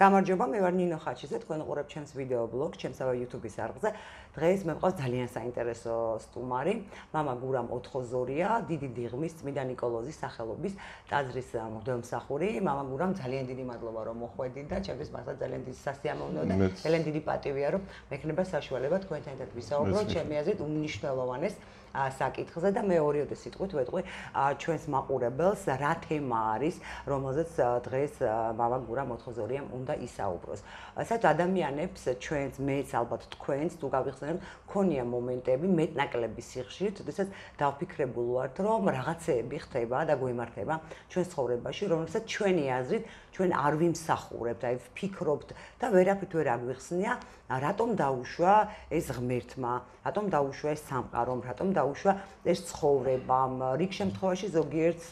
გამარჯობა, მე ვარ ნინო ხაჩიძე, თქვენ ყურებთ ჩემს ვიდეო ბლოგს, ჩემსავე YouTube-ის არხზე. დღეს მე მყავს ძალიან საინტერესო სტუმარი, мама გურამ 82-ა, დიდი დიღმის წმინდა ნიკოლოზის სახელობის ტაძრის მდელმსახური. мама გურამ ძალიან დიდი მადლობა, რომ მოხვედი და ჩემთვის მართლა ძალიან დიდი სასიამოვნო და ძალიან დიდი პატივია, რომ მექნება საშუალება თქვენთან და ვისაუბროთ ჩემი აზრით უნიშნელოვანეს საკითხზე და მეორეოდე სიტყვით ვეტყვი ჩვენს მაყურებელს რა თემა არის, რომელზეც დღეს მამა გურა მოთხოზორიამ უნდა ისაუბროს. სად ადამიანებს ჩვენს მეც ალბათ თქვენს თუ გავიხსენებთ, ქონია მომენტები მეტნაკლები სიხშირე, თუმცა დავფიქრებულ ვართ, რომ რაღაცები ხდება და გვემართება ჩვენს ცხოვრებაში, რომელსაც ჩვენი აზრით ჩვენ არ ვიმსახურებთ, აი ვფიქრობთ და ვერაფერ თუ ვერ აღვიხსნია, რატომ დაუშვა ეს ღმერთმა, რატომ დაუშვა ეს სამყარომ, რატომ დაუშვა ეს ცხოვრებამ. რიგ შემთხვევაში ზოგიერთ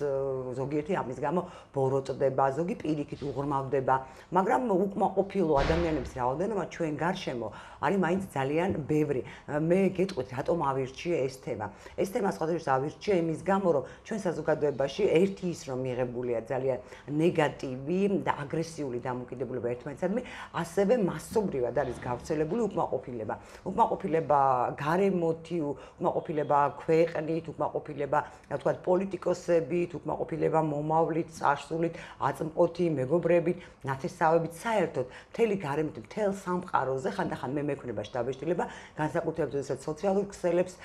ზოგიერთი ამის გამო ბოროტდება, ზოგი პირიქით უღრმავდება, მაგრამ უკმაყოფილო ადამიანების რაოდენობა ჩვენ გარშემო არის მაინც ძალიან ბევრი. მე გეტყვით, რატომ ავირჩიე ეს თემა? ეს თემა სხვადასხვა ავირჩიე იმის გამო, რომ ჩვენ საზოგადოებაში ერთი ის რომ მიღებულია ძალიან ნეგატივი და აგრესიული დამოკიდებულება ერთმანეთსადმე, ასევე მასობრივად არის გავრცელებული უკმაყოფილება. უკმაყოფილება გარემოთი, უკმაყოფილება ქვეყნით, უკმაყოფილება, რა თქვა, პოლიტიკოსებით, უკმაყოფილება მომავლით, წარსულით, აწმყოთი მეგობრებით, ნათესავებით, საერთოდ მთელი გარემოთი, მთელ სამყაროზე ხანდახან მე მე მექნება შთაბეჭდილება განსაკუთრებით ესე სოციალურ ქსელებს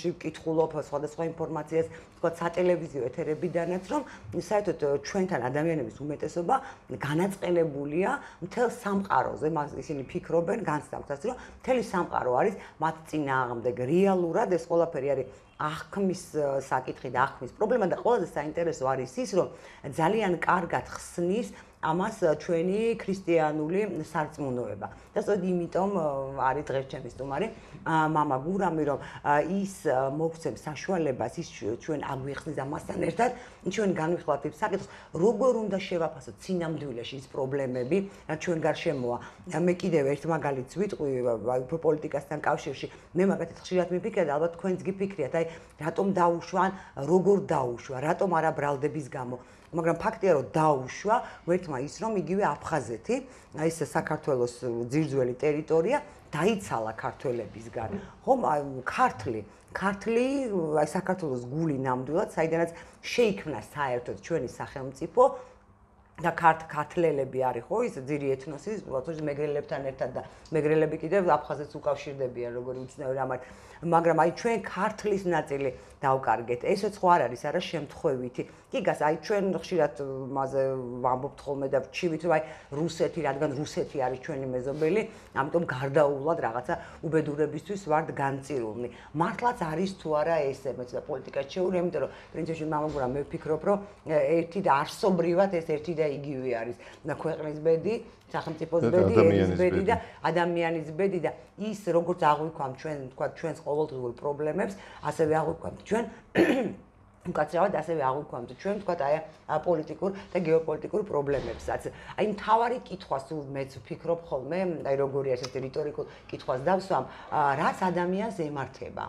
ში ვკითხულობ სხვადასხვა ინფორმაციას თქო სატელევიზიო ეთერებიდანაც რომ საერთოდ ჩვენთან ადამიანების უმეტესობა განაწყენებულია მთელ სამყაროზე მას ისინი ფიქრობენ განსაკუთრებით რომ მთელი სამყარო არის მათ წინააღმდეგ რეალურად ეს ყველაფერი არის ახმის საკითხი და ახმის პრობლემა და ყველაზე საინტერესო არის ის რომ ძალიან კარგად ხსნის ამას ჩვენი ქრისტიანული სარწმუნოება. და სწორედ იმიტომ არის დღეს ჩემი სტუმარი мама გურამი, რომ ის მოგცემ საშუალებას ის ჩვენ აგვიხსნის ამასთან ერთად, ჩვენ განვიხილავთ იმ საკითხს, როგორ უნდა შევაფასოთ სინამდვილეში ეს პრობლემები, რაც ჩვენ გარშემოა. მე კიდევ ერთ მაგალითს ვიტყვი პოლიტიკასთან კავშირში. მე მაგათი ხშირად მიფიქრე, ალბათ თქვენც გიფიქრიათ, აი რატომ დაუშვან, როგორ დაუშვა, რატომ არა ბრალდების გამო. მაგრამ ფაქტია რომ დაუშვა ერთმა ის რომ იგივე აფხაზეთი აი ეს საქართველოს ძირძველი ტერიტორია დაიცალა ქართველებისგან ხო ქართლი ქართლი აი საქართველოს გული ნამდვილად საიდანაც შეიქმნა საერთოდ ჩვენი სახელმწიფო და ქართ ქართლელები არის ხო ის ძირი ეთნოსი ბლათოს მეგრელებთან ერთად და მეგრელები კიდევ აფხაზეთს უკავშირდებიან როგორი უცნაური ამათ მაგრამ აი ჩვენ ქართლის ნაწილი დავკარგეთ ესე ხო არ არის არა შემთხვევითი კიგას აი ჩვენ ხშირად მაზე ვამბობთ ხოლმე და ჩივით რომ აი რუსეთი რადგან რუსეთი არის ჩვენი მეზობელი ამიტომ გარდაუვლად რაღაცა უბედურებისთვის ვართ განწირულნი მართლაც არის თუ არა ესე მეც და პოლიტიკა შეურე იმიტომ რომ პრინციპში მამაგურა მე ვფიქრობ რომ ერთი და არსობრივად ეს ერთი ბედია იგივე არის და ქვეყნის ბედი, სახელმწიფოს ბედი, ერის ბედი და ადამიანის ბედი და ის როგორც აღვიქვამთ ჩვენ, თქვა ჩვენს ყოველდღიურ პრობლემებს, ასევე აღვიქვამთ ჩვენ უკაცრავად ასევე აღვიქვამთ ჩვენ თქვა აი პოლიტიკურ და გეოპოლიტიკურ პრობლემებსაც. აი მთავარი კითხვა სულ მეც ვფიქრობ ხოლმე, აი როგორი არის ეს რიტორიკულ კითხვას დავსვამ, რაც ადამიანს ემართება.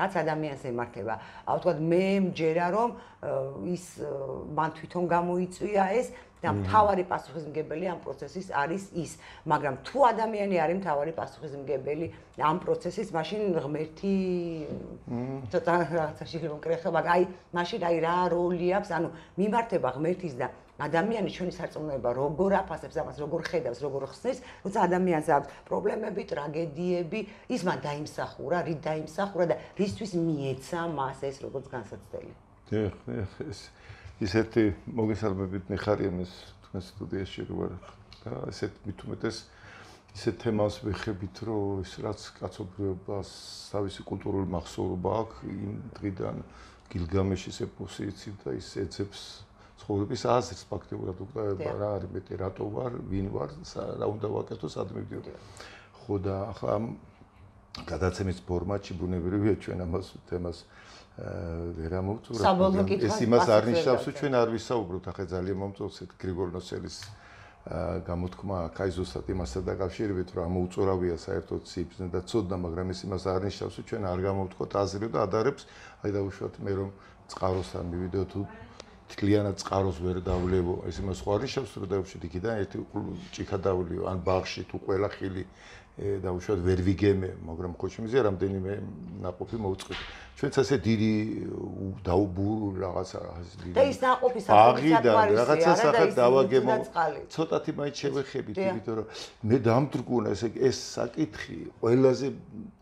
რაც ადამიანს ემართება. აუ თქვა მე მჯერა რომ ის მან თვითონ გამოიწვია ეს და მთავარი პასუხისმგებელი ამ პროცესის არის ის, მაგრამ თუ ადამიანი არის მთავარი პასუხისმგებელი ამ პროცესის, მაშინ ღმერთი ცოტა რაღაცა შეიძლება მკრეხა, მაგრამ აი, მაშინ აი რა როლი აქვს, ანუ მიმართება ღმერთის და ადამიანის ჩვენი საწმუნოება როგორ აფასებს ამას, როგორ ხედავს, როგორ ხსნის, როცა ადამიანს აქვს პრობლემები, ტრაგედიები, ის მან დაიმსახურა, რით დაიმსახურა და რისთვის მიეცა მას ეს როგორც განსაცდელი. დიახ, დიახ, ეს ისეთი მოგესალმებით ნიხარიანის თქვენ სტუდიაში როგორ და ესეთ მithumetes ისეთ თემას ვეხებით რომ ეს რაც კაცობრიობას თავისი კულტურული მახსოვრება აქვს იმ დღიდან გილგამეშის ეპოსიიცი და ის ეცებს ცხოვრების აზრს ფაქტიურად უკვდება რა არის მეტი რატო ვარ ვინ ვარ რა უნდა ვაკეთო სადმე ვიდეო ხო და ახლა გადაცემის ფორმატში ბუნებრივია ჩვენ ამას თემას ვერა მომწურა ეს იმას არ ნიშნავს რომ ჩვენ არ ვისაუბროთ ახლა ძალიან მომწონს ეს გრიგორნოსელის გამოთქმა აი ზუსტად იმასთან დაკავშირებით რომ მოუწურავია საერთოდ ციფზე და ცოდნა მაგრამ ეს იმას არ ნიშნავს რომ ჩვენ არ გამოვთქვათ აზრი და ადარებს აი დაუშვათ მე რომ წყაროსთან მივიდეო თუ კლიანა წყაროს ვერ დავლევო ეს იმას ყარიშავს რომ დაუშვით იქიდან ერთი ჭიქა დავლიო ან ბაღში თუ ყველა ხილი და უშუალოდ ვერ ვიგემე, მაგრამ ხოჩმიზია რამდენიმე ناقოფი მოვწყვით. ჩვენც ასე დიდი დაუბურ რაღაცა ასე დიდი. და ის ناقოფი საკუთარ რაღაცა სახად დავაგემო. ცოტათი მაინც შევეხებით, იმიტომ რომ მე დამტრკუნა ესე ეს საკითხი ყველაზე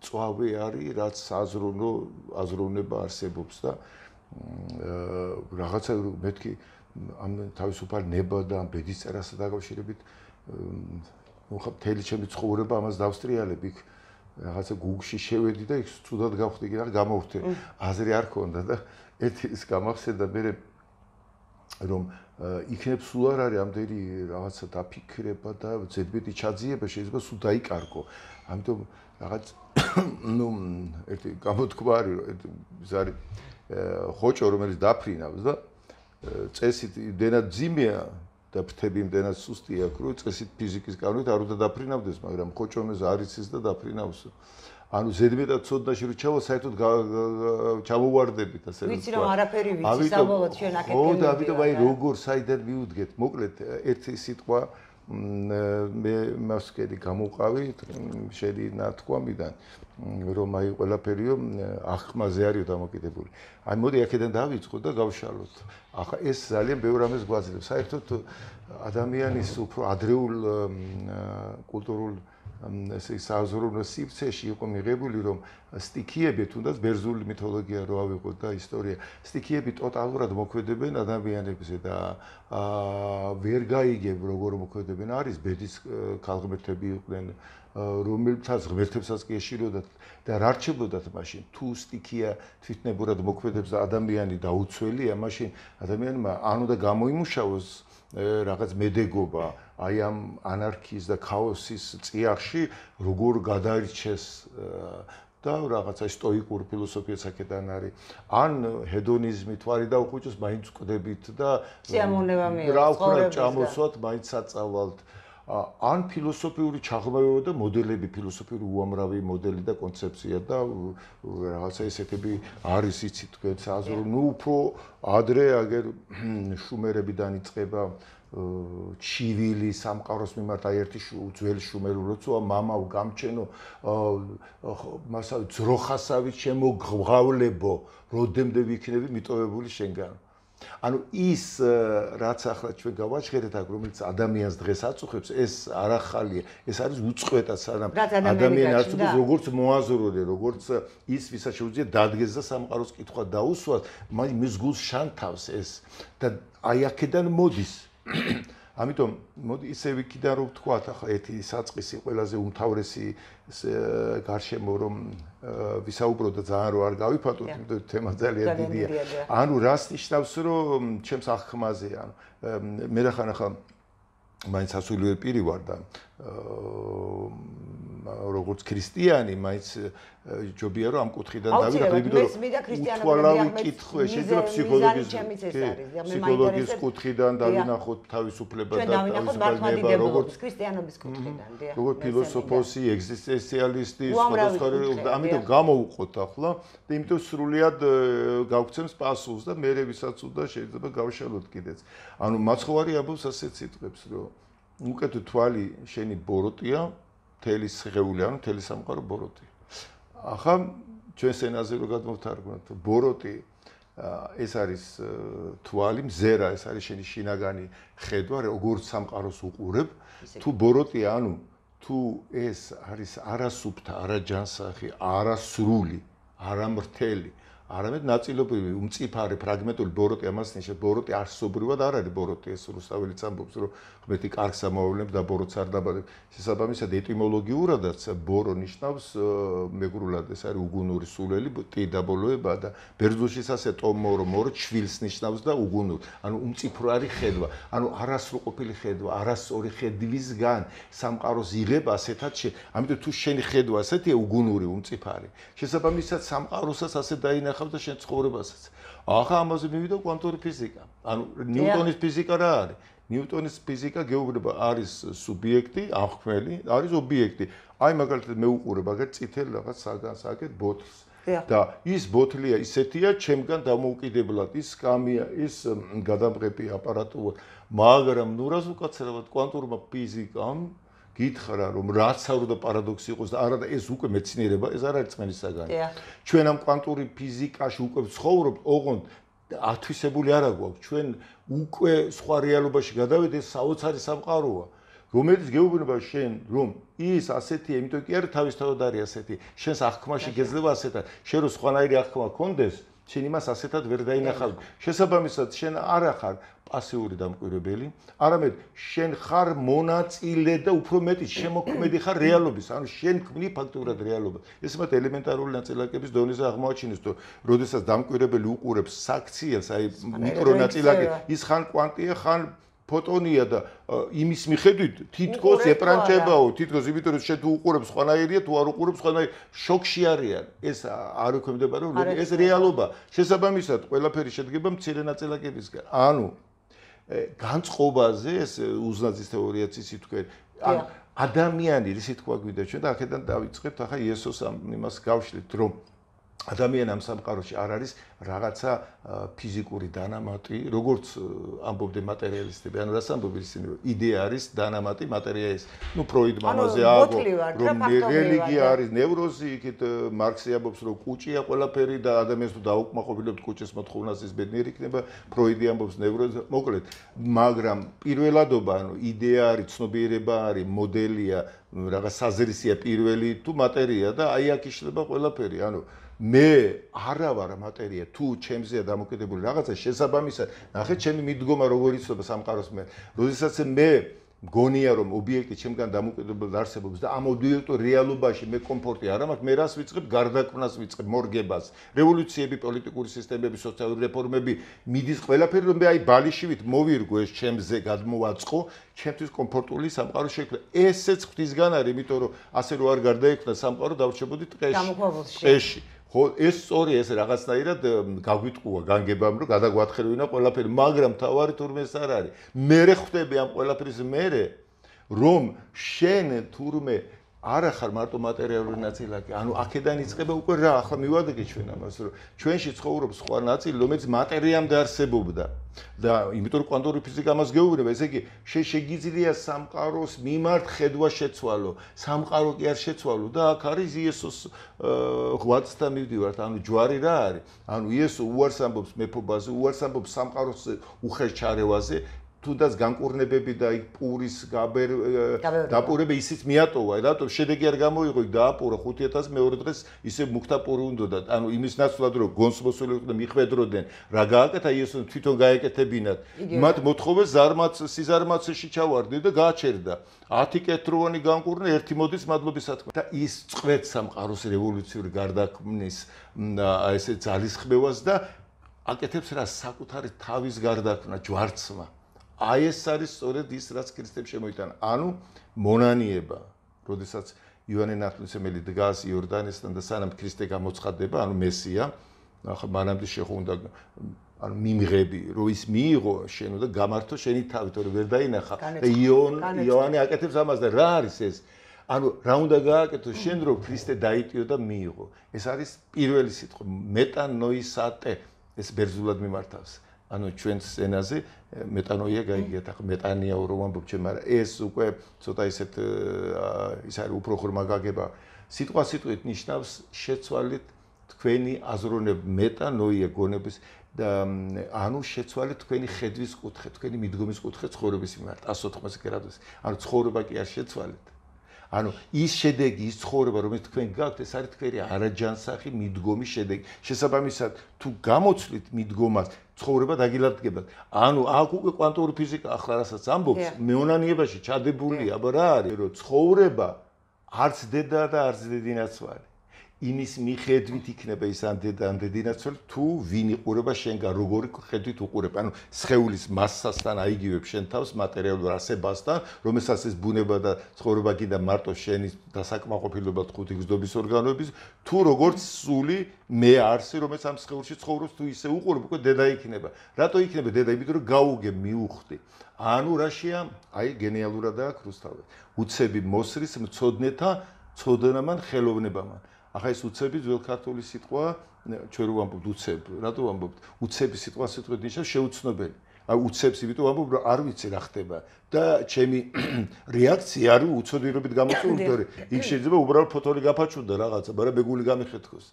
წვავე არის, რაც აზროვნო აზროვნება არსებობს და რაღაცა მეთქი ამ თავისუფალ ნებადან ბედისწერასთან დაკავშირებით ну ხა მთელი ჩემი ცხოვრება ამას დავსტრიალებ იქ რაღაცა გუგში შევედი და იქ ცუდად გავხდი კიდე გამოვთე აზრი არ ქონდა და ერთი ის გამახსენდა მე რომ იქნებ სულ არ არის ამდენი რაღაცა დაფიქრება და ზედმეტი ჩაძიება შეიძლება სულ დაიკარგო ამიტომ რაღაც ну ერთი გამოთქვა არის რომ ერთი ზარი ხოჭო რომელიც დაფრინავს და წესით დენად ძიმეა და ფრთები იმდენად სუსტი აქვს, რომ წესით ფიზიკის გავლით არ უნდა დაფრინავდეს, მაგრამ ხოჭომეს არიცის და დაფრინავსო. ანუ ზედმეტად ცოდნაში რომ ჩავა, საერთოდ ჩამოვარდებით ასე რომ. ვიცი რომ არაფერი ვიცი, საბოლოოდ შენ აკეთებ. ო და ამიტომ აი როგორ საიდან მიუდგეთ? მოკლედ ერთი სიტყვა მე მასკედი გამოვყავი შედი ნათქვამიდან რომ აი ყველაფერიო ახმაზე არის დამოკიდებული. აი მოდი აქედან დავიწყო და გავშალოთ. ახლა ეს ძალიან ბევრ ამას გვაძლევს. საერთოდ ადამიანის უფრო ადრეულ კულტურულ ესე საზრუნო სივრცეში იყო მიღებული რომ სტიქიები თუნდაც ბერძული მითოლოგია რო ავიღო და ისტორია სტიქიები ტოტალურად მოქმედებენ ადამიანებზე და აა ვერ გაიგებ როგორ მოქმედებენ არის ბედის э, ქალღმერთები იყვნენ რომელთაც ღმერთებსაც კი ეშიროდათ და რა რჩებოდათ მაშინ თუ სტიქია თვითნებურად მოქმედებს და ადამიანი დაუცველია მაშინ ადამიანმა ან უნდა გამოიმუშაოს რაღაც მედეგობა აი ამ ანარქიის და ქაოსის წიაღში როგორ გადაირჩეს და რაღაც აი სტოიკურ ფილოსოფიას აქედან არის ან ჰედონიზმი თვარი დაუხუჭოს მაინც კვდებით და სიამოვნება მიიღოთ რა ხარ ჩამოსვათ მაინც საწავალთ ან ფილოსოფიური ჩაღმავება და მოდელები, ფილოსოფიური უამრავი მოდელი და კონცეფცია და რაღაცა ესეთები არის იცით თქვენს აზრ, ნუ უფრო ადრე აგერ შუმერები დაიწყება ჩივილი სამყაროს მიმართ აი ერთი ძველი შუმერი როცა მამაო გამჩენო მასა ძროხასავით შემოგღავლებო როდემდე ვიქნები მიტოვებული შენგან ანუ ის э, რაც ახლა ჩვენ გავაჩხედეთ აქ რომელიც ადამიანს დღეს აწუხებს ეს არ ახალია ეს არის უწყვეტა სანამ ადამიანი არ თვლის როგორც მოაზროდე როგორც э, ის ვისაც შეუძლია დადგეს და სამყაროს კითხვა დაუსვას მის გულს შანთავს ეს და აი აქედან მოდის ამიტომ მოდი ისე ვიკიდან რომ ვთქვათ ახლა ერთი საწყისი ყველაზე უმთავრესი გარშემო რომ ვისაუბრო და ძალიან რო არ გავიფატოთ იმიტომ თემა ძალიან დიდია ანუ რას ნიშნავს რომ ჩემს ახმაზე ანუ მე რა ხან ახლა მაინც ასულიერ პირი ვარ და როგორც ქრისტიანი, მაინც ჯობია რომ ამ კუთხიდან დავიდა ბიბლიო. მე მე და ქრისტიანობა მე შეიძლება ფსიქოლოგიის ფსიქოლოგიის კუთხიდან დავინახოთ თავისუფლება და თავისუფლება როგორც ქრისტიანობის კუთხიდან, დიახ. როგორც ფილოსოფოსი, ეგზისტენციალისტი, სხვადასხვა ამიტომ გამოვყოთ ახლა და იმიტომ სრულიად გავქცემს პასუხს და მე რევისაც უნდა შეიძლება გავშალოთ კიდეც. ანუ მაცხოვარი ამბობს ასეთ სიტყვებს, რომ უკეთ თვალი შენი ბოროტია, მთელი სიღეული, ანუ მთელი სამყარო ბოროტი. ახლა ჩვენს ენაზე რო გადმოვთარგმნოთ, ბოროტი ეს არის თვალი, მზერა, ეს არის შენი შინაგანი ხედვა, როგორც სამყაროს უყურებ. თუ ბოროტი, ანუ თუ ეს არის არასუფთა, არაჯანსაღი, არასრული, არამრთელი, არამედ ნაწილობრივი უმწიფარი ფრაგმენტული ბოროტი ამას ნიშნავს ბოროტი არსობრივად არ არის ბოროტი ეს რუსთაველიც ამბობს რომ ღმერთი კარგს ამოავლებს და ბოროტს არ დაბადებს შესაბამისად ეტიმოლოგიურადაც ბორო ნიშნავს მეგრულად ეს არის უგუნური სულელი ტი დაბოლოება და ბერძუშის ასე ტომორ მორ ჩვილს ნიშნავს და უგუნურ ანუ უმწიფრო არის ხედვა ანუ არასრულ ყოფილი ხედვა არასწორი ხედვისგან სამყაროს იღებ ასეთად ამიტომ თუ შენი ხედვა ასეთია უგუნური უმწიფარი შესაბამისად სამყაროსაც ასე დაინახ ახავდა შენ ცხოვრებასაც. ახლა ამაზე მივიდა кванტური ფიზიკა. ანუ ნიუტონის ფიზიკა რა არის? ნიუტონის ფიზიკა გეუბნება არის სუბიექტი, აღქმელი, არის ობიექტი. აი მაგალითად მე უყურებ აგერ წითელ რაღაც საგანს, აგერ ბოთლს. და ის ბოთლია ისეთია, ჩემგან დამოუკიდებლად, ის სკამია, ის გადამღები აპარატო, მაგრამ ნურასულკაცერავად кванტურმა ფიზიკამ გითხრა რომ რაც არ უნდა პარადოქსი იყოს და არა ეს უკვე მეცნიერება ეს არ არის წმენის საგანი ჩვენ ამ кванტური ფიზიკაში უკვე ვცხოვრობთ ოღონდ ათვისებული არა გვაქვს ჩვენ უკვე სხვა რეალობაში გადავედ ეს საოცარი სამყაროა რომელიც გეუბნება შენ რომ ის ასეთი იმიტომ კი არის თავისთავად არის ასეთი შენს ახქმაში გეძლება ასეთად შენ რო სხვანაირი ახქმა გქონდეს შენ იმას ასეთად ვერ დაინახავ. შესაბამისად, შენ არ ახარ пассивური დამკვირვებელი, არამედ შენ ხარ მონაწილე და უფრო მეტი შემოქმედი ხარ რეალობის, ანუ შენ გქმნი ფაქტურად რეალობა. ეს მათ ელემენტარული ნაწილაკების დონეზე აღმოაჩინეს, თუ როდესაც დამკვირვებელი უყურებს საქციელს, აი მიკრონაწილაკი, ის ხან კვანტია, ხან ფოტონია და იმის მიხედვით თითქოს ეპრანჩებაო თითქოს იმიტომ რომ შე თუ უყურებს ხანაერია თუ არ უყურებს ხანა შოკში არიან ეს არ ექვემდებარ რომ ეს რეალობა შესაბამისად ყველაფერი შედგება მცირე ნაწილაკებისგან ანუ განწყობაზე ეს უზნაძის თეორიაც ისი თქვენ ან ადამიანი ისი თქვა გვიდა ჩვენ და აქედან დაიწყებთ ახლა იესოს ამ იმას გავშლით რომ ადამიანი ამ სამყაროში არ არის რაღაცა ფიზიკური დანამატი, როგორც ამბობდნენ მატერიალისტები, ანუ რას ამბობენ ისინი, იდეა არის დანამატი მატერია ის. ნუ ფროიდ მამაზე ააგო, რომ რელიგია არის ნევროზი, იქით მარქსი ამბობს, რომ კუჭია ყველაფერი და ადამიანს თუ დაუკმაყოფილებთ კუჭის მოთხოვნას ის ბედნიერი იქნება. ფროიდი ამბობს ნევროზი, მოკლედ, მაგრამ პირველადობა, ანუ იდეა არის, ცნობიერება არის, მოდელია, რაღაც საზრისია პირველი თუ მატერია და აი აქ იშლება ყველაფერი, ანუ მე არა ვარ მატერია თუ ჩემზეა დამოკიდებული რაღაცა შესაბამისად ნახე ჩემი მიდგომა როგორ იცნობა სამყაროს მე როდესაც მე მგონია რომ ობიექტი ჩემგან დამოკიდებულად არსებობს და ამ ობიექტო რეალობაში მე კომფორტი არ მაქვს მე რას ვიწყებ გარდაქმნას ვიწყებ მორგებას რევოლუციები პოლიტიკური სისტემები სოციალური რეფორმები მიდის ყველაფერი რომ მე აი ბალიშივით მოვირგო ეს ჩემზე გადმოვაწყო ჩემთვის კომფორტული სამყარო შექმნა ესეც ღვთისგან არის იმიტომ რომ ასე რო არ გარდაიქმნა სამყარო დავრჩებოდი ტყეში ტყეში ხო ეს სწორი ეს რაღაცნაირად გაგვიტყუა განგებამ რომ გადაგვათხრევინა ყველაფერი მაგრამ თავარი თურმე არ არის მე რე ხვდები ამ ყველაფრის მე რომ შენ თურმე არ ახარ მარტო მატერიალური ნაწილაკი, ანუ აქედან იწყება უკვე რა, ახლა მივადგე ჩვენ ამას, რომ ჩვენში ცხოვრობს სხვა ნაწილი, რომელიც მატერიამდე არსებობდა. და იმიტომ რომ кванტური ფიზიკა მას გეუბნება, ესე იგი, შეიძლება სამყაროს მიმართ ხედვა შეცვალო, სამყარო კი არ შეცვალო და აქ არის იესოს ღვაწთან მივდივართ, ანუ ჯვარი რა არის? ანუ იესო უარს ამბობს მეფობაზე, უარს ამბობს სამყაროს უხეშ ჩარევაზე, თუნდაც განკურნებები და იქ პურის გაბერ დაპურები ისიც მიატოვა რატომ შედეგი არ გამოიღო იქ დააპურა 5000 მეორე დღეს ისე მუქთა პური უნდა ანუ იმის ნაცვლად რომ გონსმოსული იყო და მიხვედროდნენ რა გააკეთა იესო თვითონ გაეკეთებინათ მათ მოთხოვეს ზარმაც სიზარმაცში ჩავარდნენ და გააჩერდა 10 კეთრონი განკურნე ერთი მოდის მადლობისათვის და ის წვეთ სამყაროს რევოლუციური გარდაქმნის ესე ძალის ხმევას და აკეთებს რა საკუთარი თავის გარდაქმნა ჯვარცმა აი ეს არის სწორედ ის რაც ქრისტემ შემოიტანა ანუ მონანიება როდესაც იოანე ნათლისმელი დგას იორდანესთან და სანამ ქრისტე გამოცხადდება ანუ მესია ახლა მანამდე შეხუნდა ანუ მიმღები რომ ის მიიღო შენო და გამართო შენი თავი თორე ვერ დაინახა და იონ იოანე აკეთებს ამას და რა არის ეს ანუ რა უნდა გააკეთო შენ რომ ქრისტე დაიტიო და მიიღო ეს არის პირველი სიტყვა მეტანოისატე ეს ბერძულად მიმართავს ანუ ჩვენ სცენაზე მეტანოია გაიგეთ ახლა მეტანია რომ ვამბობ ჩვენ მაგრამ ეს უკვე ცოტა ისეთ ის არის უფრო ხორმა გაგება სიტყვა სიტყვით ნიშნავს შეცვალეთ თქვენი აზროვნება მეტანოია გონების და ანუ შეცვალეთ თქვენი ხედვის კუთხე თქვენი მიდგომის კუთხე ცხოვრების იმართ 180 გრადუსი ანუ ცხოვრება კი არ შეცვალეთ ანუ ის შედეგი, ის ცხოვრება, რომელიც თქვენ გაქვთ, ეს არის თქვენი არაჯანსაღი მიდგომის შედეგი. შესაბამისად, თუ გამოცვლით მიდგომას, ცხოვრება დაგილადგებათ. ანუ აქ უკვე кванტური ფიზიკა ახლა რასაც ამბობს, მეონანიებაში ჩადებულია, აბა რა არის, რომ ცხოვრება არც დედა და არც დედინაც არის. იმის მიხედვით იქნება ის ან დედან დედინაცვლი თუ ვინ იყურება შენგან როგორი ხედვით უყურება ანუ სხეულის massasთან აიგივებს შენ თავს მატერიალურ ასებასთან რომელსაც ეს ბუნება და ცხოვრება კიდე მარტო შენის დასაკმაყოფილებლად ხუთი გზდობის ორგანოების თუ როგორც სული მე არსი რომელიც ამ სხეულში ცხოვრობს თუ ისე უყურება უკვე დედა იქნება რატო იქნება დედა იმიტომ რომ გაუგე მიუხდი ანუ რაშია აი გენიალურადაა ქრუსტავე უცები მოსრის მწოდნეთა წოდნამან ხელოვნებამან ახლა ეს უცები ძველ ქართული სიტყვა ჩვენ რომ ვამბობთ უცებ რატო ვამბობთ უცები სიტყვა სიტყვით ნიშნავს შეუცნობელი აი უცებს იმიტომ ვამბობ რომ არ ვიცი რა ხდება და ჩემი რეაქცია არის უცოდვირობით გამოწვეული იქ შეიძლება უბრალოდ ფოტოლი გაფაჩუნდა რაღაცა მაგრამ მე გული გამიხეთქოს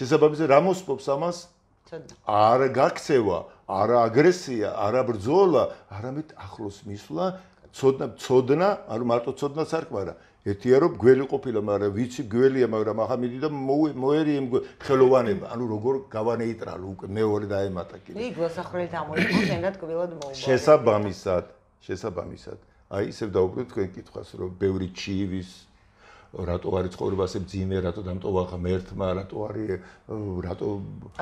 შესაბამისად რა მოსპობს ამას არ გაქცევა არა აგრესია არა ბრძოლა არამედ ახლოს მისვლა ცოდნა ცოდნა არ მარტო ცოდნა სარკმარია ერთია რომ გველი ყოფილა, მაგრამ ვიცი გველია, მაგრამ ახლა მიდი და მოერიემ ხელოვანება, ანუ როგორ გავანეიტრალო უკვე მეორე დაემატა კიდე. იქ გასახრელი დამოიწყო, შენად გველად მოუბო. შესაბამისად, შესაბამისად. აი ისევ დაუბრუნდი თქვენ კითხვას, რომ ბევრი ჩივის რატო არის ცხოვრებაზე ძიმე, რატო დამტოვა ხმ ერთმა, რატო არის რატო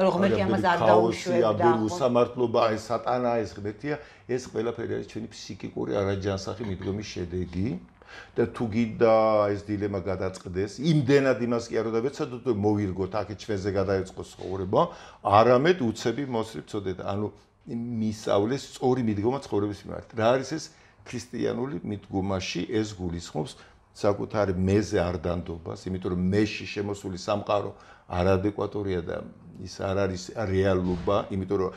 როგორი ამას არ დაუშვებდა. აბილუ სამართლობა, აი სატანა ეს ღმერთია, ეს ყველაფერი არის ჩვენი ფსიქიკური არაჯანსაღი მიდგომის შედეგი. და თუ გინდა ეს დილემა გადაწყდეს, იმდენად იმას კი არა და ვეცადოთ რომ მოვირგოთ აქ ჩვენზე გადაიწყოს ხოვრება, არამედ უცები მოსწრწოდეთ. ანუ მისავლეს სწორი მიდგომა ცხოვრების მიმართ. რა არის ეს ქრისტიანული მიდგომაში ეს გულისხმობს საკუთარ მეზე არდანდობას, იმიტომ რომ მეში შემოსული სამყარო არადეკვატორია და ის არ არის რეალობა, იმიტომ რომ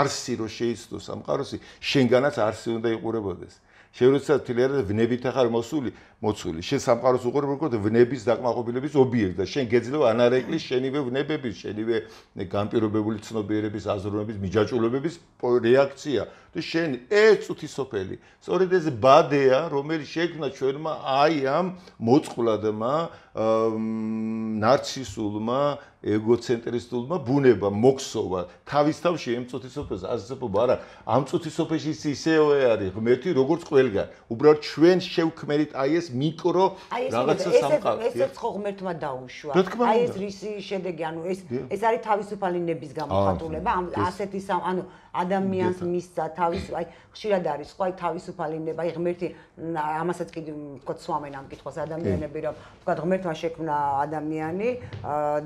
არსი რო შეიძლება სამყაროსი, შენგანაც არსი უნდა იყურებოდეს. შეიძლება თლიერად ვნებით ახარ მოსული მოცული შენ სამყაროს უყურებ როგორ ვნების დაკმაყოფილების ობიექტია შენ გეძლევ ანარეკლის შენივე ვნებების შენივე განპირობებული ცნობიერების აზროვნების მიჯაჭულობების რეაქცია შენ ერთ წუთისოფელი სწორედ ეს ბადეა რომელიც შექმნა ჩვენმა აი ამ მოწყვლადმა ნარცისულმა ეგოცენტრიზმულმა ბუნება მოქსოვა თავისთავში ამ წუთისოფელს არსებობ არა ამ წუთისოფელში ისეო არის ღმერთი როგორც ყველგან უბრალოდ ჩვენ შევქმერით აი ეს მიკრო რაღაცა სამყარო ეს ეს ხო ღმერთმა დაუშვა აი ეს რისი შედეგი ანუ ეს ეს არის თავისუფალი ნების გამოხატულება ამ ასეთი სამ ანუ ადამიანს მისცა თავის აი ხშირად არის ხო აი თავისუფალინება აი ღმერთი ამასაც კიდე ვთქვათ სვამენ ამ კითხოს ადამიანები რომ ვთქვათ ღმერთმა შექმნა ადამიანი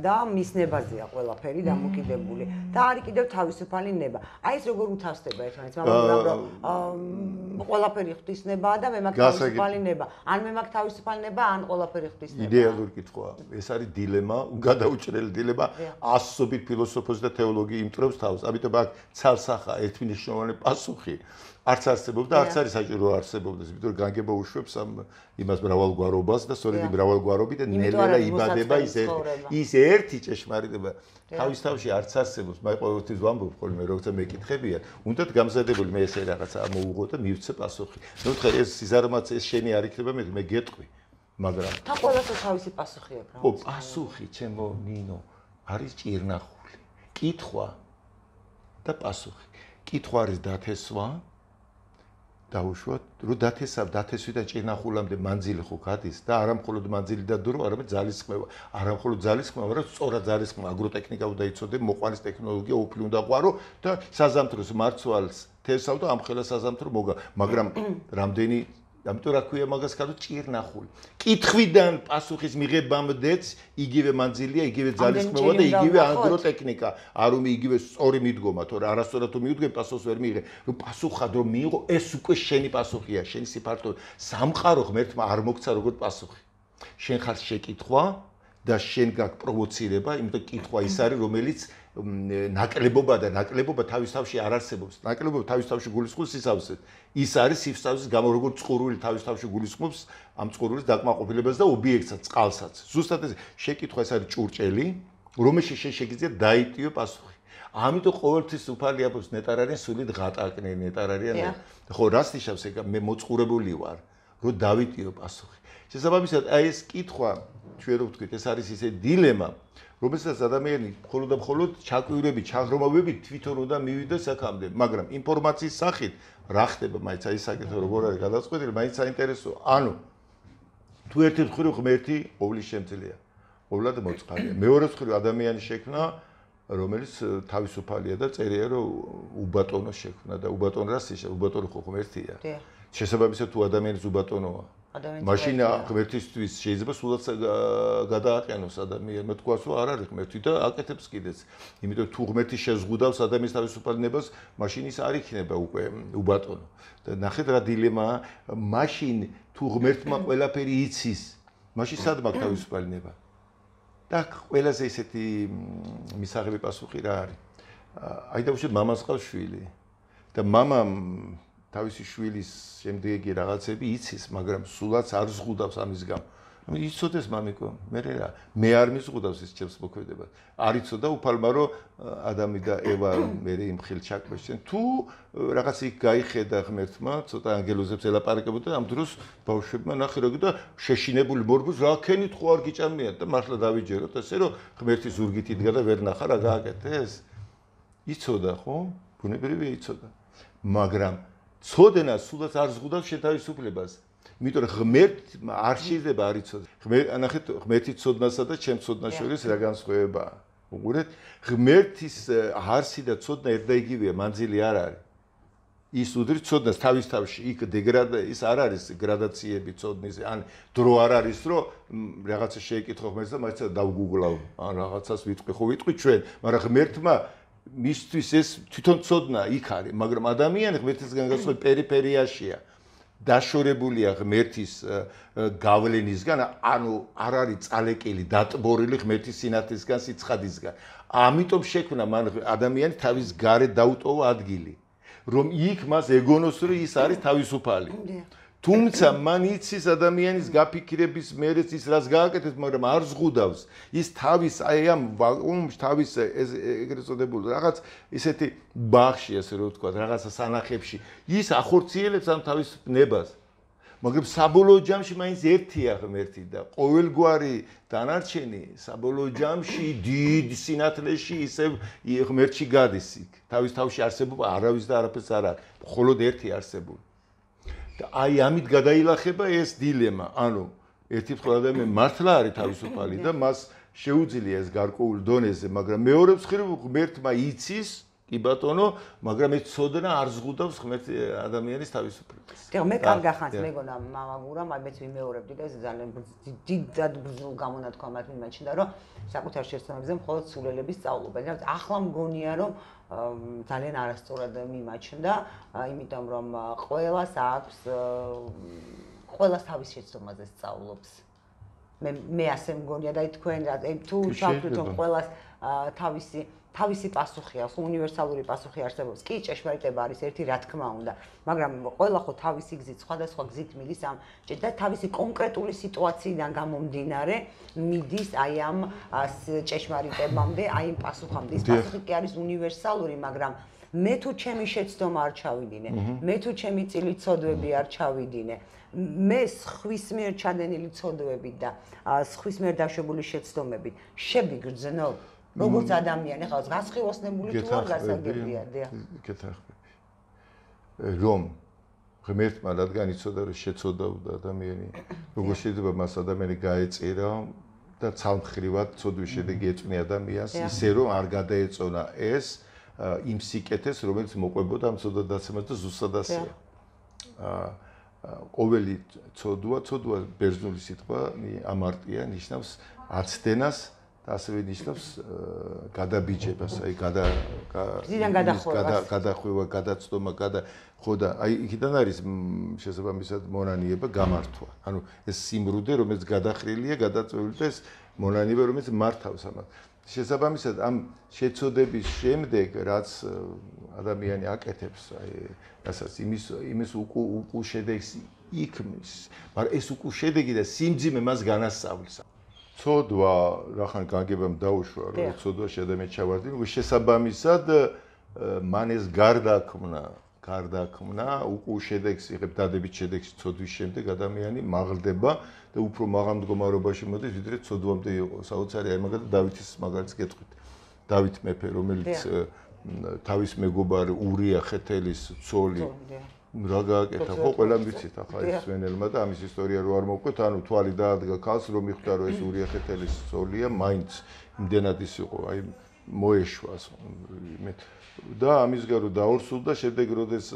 და მისნებაზია ყველაფერი დამოკიდებული და არის კიდევ თავისუფალინება აი ეს როგორ უთავსდება ერთმანეთს მაგრამ რომ ყველაფერი ღვთისნებაა და მე მაგ თავისუფალინება ან მე მაგ თავისუფალინება ან ყველაფერი ღვთისნებაა იდეალური კითხვაა ეს არის დილემა გადაუჭრელი დილემა ასობით ფილოსოფოსი და თეოლოგი იმტრევს თავს ამიტომ აქ ცალსა ახლა ერთმნიშვნელოვანი პასუხი არც არსებობს და არც არის საჭირო არსებობდეს, იმიტომ რომ განგება უშვებს ამ იმას მრავალგვაროვნას და სწორედ იმ მრავალგვაროვნიდან ნელ-ნელა იბადება ის ერთი ის ერთი ჭეშმარიტება თავის თავში არც არსებობს, მე ყოველთვის ვამბობ ხოლმე როცა მეკითხებია, უნდათ გამზადებული მე ესე რაღაცა მოუღო და მივცე პასუხი. ნუ ხე ეს სიზარმაც ეს შენი არ იქნება მე მე გეტყვი, მაგრამ თა ყველაზე თავისი პასუხი აქვს. ო პასუხი ჩემო ნინო არის ჭირნახული. კითხვა და პასუხი. კითხვა არის დათესვა დაუშვოთ რომ დათესავ დათესვიდან ჭინახულამდე მანძილი ხო გადის და არამხოლოდ მანძილი და დრო არამედ ძალის ხმევა არამხოლოდ ძალის ხმევა რა სწორად ძალის ხმევა აგროტექნიკა უნდა იცოდე მოყვანის ტექნოლოგია უფლი უნდა ყვარო და საზამთროს მარცვალს თესავ და ამხელა საზამთრო მოგა მაგრამ რამდენი ამიტომ რა ქვია მაგას კარო ჭირნახული. კითხვიდან პასუხის მიღებამდეც იგივე მანძილია, იგივე ძალისხმევა და იგივე აგროტექნიკა. არ უმი იგივე სწორი მიდგომა, თორე არასწორად თუ მიუდგე პასუხს ვერ მიიღე. რომ პასუხად რომ მიიღო, ეს უკვე შენი პასუხია, შენი სიფართო. სამყარო ღმერთმა არ მოგცა როგორ პასუხი. შენ ხარ შეკითხვა და შენ გაკ პროვოცირება, იმიტომ კითხვა ის არის, რომელიც ნაკლებობა და ნაკლებობა თავისთავში არ არსებობს. ნაკლებობა თავისთავში გულისხმობს ისავსეს. ის არის სიფსავსის გამო როგორც წყურული თავისთავში გულისხმობს ამ წყურულის დაკმაყოფილებას და ობიექტსაც, წყალსაც. ზუსტად ეს შეკითხვა ეს არის ჭურჭელი, რომელშიც შენ შეგიძლია დაიტიო პასუხი. ამიტომ ყოველთვის უფალი აბოს ნეტარ არის სულით ღატაკნე, ნეტარ არიან. ხო, რას ნიშნავს ეგ მე მოწურებული ვარ, რომ დავიტიო პასუხი. შესაბამისად, აი ეს კითხვა, ჩვენ რო ვთქვით, ეს არის ისე დილემა, რომელსაც ადამიანი მხოლოდ და მხოლოდ ჩაკვირვებით, ჩაღრმავებით თვითონ უნდა მივიდეს საქამდე, მაგრამ ინფორმაციის სახით რა ხდება, მაინც აი საკეთო როგორ არის გადაწყვეტილი, მაინც საინტერესო. ანუ თუ ერთი მხრივ ღმერთი ყოვლის შემძლეა, ყოვლად მოწყალია. მეორე მხრივ ადამიანი შექმნა, რომელიც э, თავისუფალია და წერია, რომ უბატონო შექმნა და უბატონ რას ის უბატონო ხო ღმერთია? შესაბამისად თუ ადამიანი უბატონოა, ადამიანს მაშინ ღმერთისთვის შეიძლება სულაც გადააყენოს ადამიანს მე თქვა რომ არ არის ღმერთი და აკეთებს კიდეც იმიტომ თუ ღმერთი შეზღუდავს ადამიანის თავისუფლებას მაშინ ის არ იქნება უკვე უბატონო და ნახეთ რა დილემაა მაშინ თუ ღმერთმა ყველაფერი იცის მაშინ სად მაგ თავისუფლება და ყველაზე ესეთი მისაღები პასუხი რა არის აი და უშენ მამას ყავს შვილი და მამამ თავისი შვილის შემდეგი რაღაცები იცის, მაგრამ სულაც არ ზღუდავს ამის გამ. ნუ იცოდეს მამიკო, მე რა, მე არ მიზღუდავს ის ჩემს მოქმედებას. არიცოდა უფალმა რომ ადამი და ევა მე იმ ხილ ჩაკვეშენ. თუ რაღაც იქ გაიხედა ღმერთმა, ცოტა ანგელოზებს ელაპარაკებოდა და ამ დროს ბავშვებმა ნახე როგი და შეშინებული მორბუს რა ქენით ხო არ გიჭამიან და მართლა დავიჯეროთ ასე რომ ღმერთის ზურგით იდგა და ვერ ნახა რა გააკეთე ეს. იცოდა ხო? ბუნებრივია იცოდა. მაგრამ ცოდნა სულაც არ ზღუდავს შეთავისუფლებას იმიტომ რომ ღმერთ არ შეიძლება არ იცოდეს ღმერთი ნახეთ ღმერთის ცოდნასა და ჩემ ცოდნას შორის რა განსხვავებაა უყურეთ ღმერთის არსი და ცოდნა ერთდაიგივეა მანძილი არ არის ის უდრის ცოდნას თავის თავში იქ დეგრადა ის არ არის გრადაციები ცოდნის ან დრო არ არის რომ რაღაცა შეეკითხო ხმებს და მაგაცა დავგუგლავ ან რაღაცას ვიტყვი ხო ვიტყვი ჩვენ მაგრამ ღმერთმა მისთვის ეს თვითონ ცოდნა იქ არის, მაგრამ ადამიანი ღმერთის განსხვავებული პერიფერიაშია. დაშორებულია ღმერთის გავლენისგან, ანუ არ არის წალეკილი, დატბორილი ღმერთის სინათლისგან, სიცხადისგან. ამიტომ შექმნა მან ადამიანი თავის გარეთ დაუტოვა ადგილი, რომ იქ მას ეგონოს, რომ ის არის თავისუფალი. დიახ. თუმცა მან იცის ადამიანის გაფიქირების მერეც ის რას გააკეთებს, მაგრამ არ ზღუდავს. ის თავის აი ამ ვაკუუმში, თავის ეს ეგრეთ წოდებულ რაღაც ისეთი ბაღში, ასე რომ ვთქვა, რაღაცა სანახებში, ის ახორციელებს ამ თავის ნებას. მაგრამ საბოლოო ჯამში მაინც ერთია ღმერთი და ყოველგვარი დანარჩენი საბოლოო ჯამში დიდ სინათლეში ისევ ღმერთში გადის იქ. თავის თავში არსებობა არავის და არაფერს არ აქვს, მხოლოდ ერთი არსებული. და აი ამით გადაილახება ეს დილემა ანუ ერთი ფლადამე მართლა არის თავისუფალი და მას შეუძლია ეს გარკვეულ დონეზე მაგრამ მეორე მხრივ ღმერთმა იცის კი ბატონო მაგრამ ეს ცოდნა არ ზღუდავს ღმერთ ადამიანის თავისუფლებას დიახ მე კარგი ხანს მეგონა მამაგურა მაგეც ვიმეორებდი და ეს ძალიან დიდად ბრძოლ გამონათქვამად მიმაჩნდა რომ საკუთარ შეცდომებზე მხოლოდ სულელების სწავლობა და ახლა მგონია რომ ძალიან არასწორად მიმაჩნდა, იმიტომ რომ ყოველას აქვს ყოველას თავის შეცდომაზე სწავლობს. მე მე ასე მგონია და თქვენ რა თუ თქვენ თქვენ ყოველას თავისი თავისი პასუხი აქვს, უნივერსალური პასუხი არსებობს. კი, ჭეშმარიტება არის ერთი, რა თქმა უნდა, მაგრამ ყველა ხო თავისი გზით, სხვადასხვა გზით მიდის ამ და თავისი კონკრეტული სიტუაციიდან გამომდინარე მიდის აი ამ ჭეშმარიტებამდე, აი ამ პასუხამდე. ეს პასუხი კი არის უნივერსალური, მაგრამ მე თუ ჩემი შეცდომა არ ჩავიდინე, მე თუ ჩემი წილი ცოდვები არ ჩავიდინე, მე სხვის მიერ ჩადენილი ცოდვებით და სხვის მიერ დაშვებული შეცდომებით შევიგრძნობ როგორც ადამიანი ხავს გასხივოსნებული თუ არ გასაგებია დიახ გეთახვი რომ ღმერთმა რადგან იცოდა რომ შეცოდა ადამიანი როგორ შეიძლება მას ადამიანი გაეწერა და ცალმხრივად ცოდვის შედეგი ეწნი ადამიანს ისე რომ არ გადაეწონა ეს იმ სიკეთეს რომელიც მოყვებოდა ამ ცოდა დაცემას და ზუსტად ასე აა ყოველი ცოდვა ცოდვა ბერძნული სიტყვა ამარტია ნიშნავს აცდენას და ასევე ნიშნავს э, გადაბიჭებას, აი გადა გადა გადახვევა, გადაცდომა, გადა ხოდა, აი იქიდან არის შესაბამისად მონანიება, გამართვა. ანუ ეს სიმრუდე, რომელიც გადახრილია, გადაწეული და ეს მონანიება, რომელიც მართავს ამათ. შესაბამისად ამ შეცოდების შემდეგ, რაც э, ადამიანი აკეთებს, აი რასაც იმის იმის უკუ უკუ შედეგს იქმნის, მაგრამ ეს უკუ შედეგი და სიმძიმე მას განასწავლის. ცოდვა რახან განგებამ დაუშვა რომ ცოდვა შედემე ჩავარდინ შესაბამისად მან ეს გარდაქმნა გარდაქმნა უკუ შედექს იღებ დადებით შედექს ცოდვის შემდეგ ადამიანი მაღლდება და უფრო მაღალ მდგომარეობაში მოდის ვიდრე ცოდვამდე იყო საოცარი აი მაგათ დავითის მაგალითს გეტყვით დავით მეფე რომელიც თავის მეგობარ ურია ხეთელის ცოლი რა გააკეთა ხო ყველამ ვიცით ახლა ეს სვენელმა და ამის ისტორია რო არ მოგყვეთ ანუ თვალი დაადგა ქალს რომ იხვდა რომ ეს ურიახეთელის ძოლია მაინც იმდენად ის იყო აი მოეშვა მე და ამის გარო დაორსულდა შემდეგ როდეს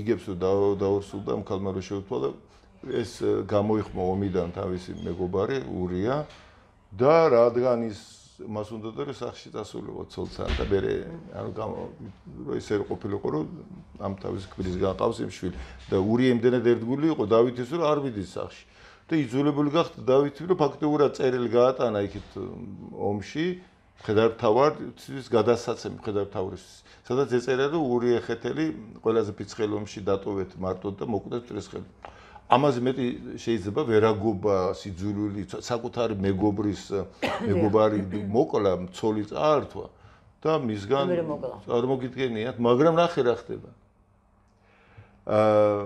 იგებსო დაორსულდა მქალმა რო შეუთვა და ეს გამოიხმო ომიდან თავისი მეგობარი ურია და რადგან ის მას უნდა და რო სახში დასულიყო ცოლთან და მე ანუ რო ისე ყოფილიყო რომ ამ თავის კბილის გაყავს იმ შვილი და ურიემდენად ერთგული იყო დავითის რო არ მიდის სახში და იძულებული გახდა დავითი რომ ფაქტობრივად წერილი გაატანა იქით ომში ხედავთავრის გადასაცემ ხედავთავრის სადაც ეწერა რომ ურიეხეთელი ყველაზე ფიცხელ ომში დატოვეთ მარტო და მოკვდეთ წრესხელი ამაზე მეტი შეიძლება ვერაგობა სიძულვილი საკუთარი მეგობრის მეგობარი მოკლა მწოლი წართვა და მისგან არ მოგიდგენიათ მაგრამ რა ხი რა ხდება აა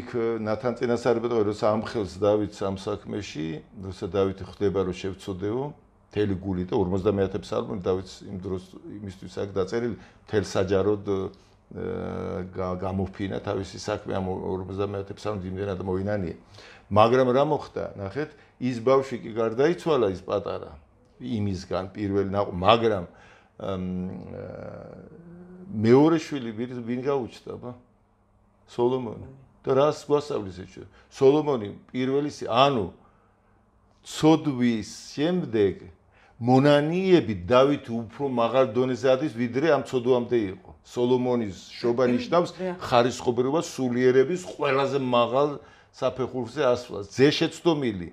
იქ ნათან წინასარბეთო როცა ამხელს დავითს ამ საქმეში როცა დავითი ხდება რომ შევწოდეო თელი გული და 50 მეათე ფსალმი დავითს იმ დროს იმისთვის აქ დაწერილი თელ საჯაროდ გამოფინა თავისი საქმე ამ 50-მდე ფსალმ დიმდენად მოვინანია. მაგრამ რა მოხდა? ნახეთ, ის ბავშვი კი გარდაიცვალა ის პატარა იმისგან პირველ ნაყ, მაგრამ მეორე შვილი ვინ გაუჩნდა ბა? სოლომონი. და რას გვასწავლის ეს? სოლომონი პირველის, ანუ ცოდვის შემდეგ მონანიები დავით უფრო მაღალ დონეზე ადის ვიდრე ამ ცოდვამდე იყო. სოლომონის შობა ნიშნავს ხარისხობრივი სულიერების ყველაზე მაღალ საფეხურზე ასვლას. ძეშეცდომილი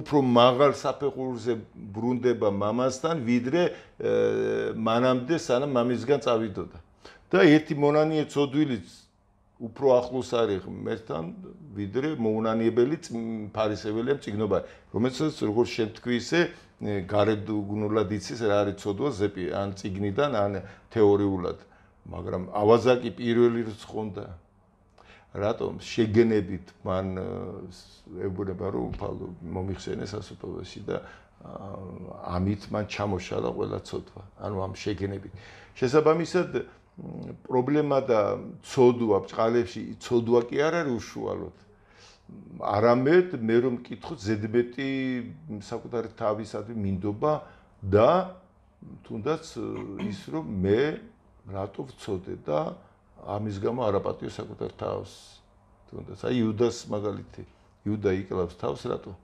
უფრო მაღალ საფეხურზე ბრუნდება მამასთან, ვიდრე მანამდე სანამ მამისგან წავიდოდა. და ერთი მონანიე ცოდვილიც უფრო ახლოს არის მერთან, ვიდრე მონანიებელი ფარისეველია ციგნობა, რომელსაც როგორც შემთხვევა ისე გარეგნულად იცის რა არის ცოდვა ზეპი, ან ციგნიდან, ან თეორიულად. მაგრამ ავაზაკი პირველი რიც ხონდა რატომ შეგნებით მან ებუნება რომ უფალო მომიხსენე სასუფეველში და ამით მან ჩამოშალა ყველა ცოდვა ანუ ამ შეგნებით შესაბამისად პრობლემა და ცოდვა ბჭყალებში ცოდვა კი არ არის უშუალოდ არამედ მე რომ მკითხო ზედმეტი საკუთარი თავისადმი მინდობა და თუნდაც ის რომ მე რატო ვწოდე და ამის გამო არაპატიო საკუთარ თავს თუნდაც აი იუდას მაგალითი იუდა იკლავს თავს რატო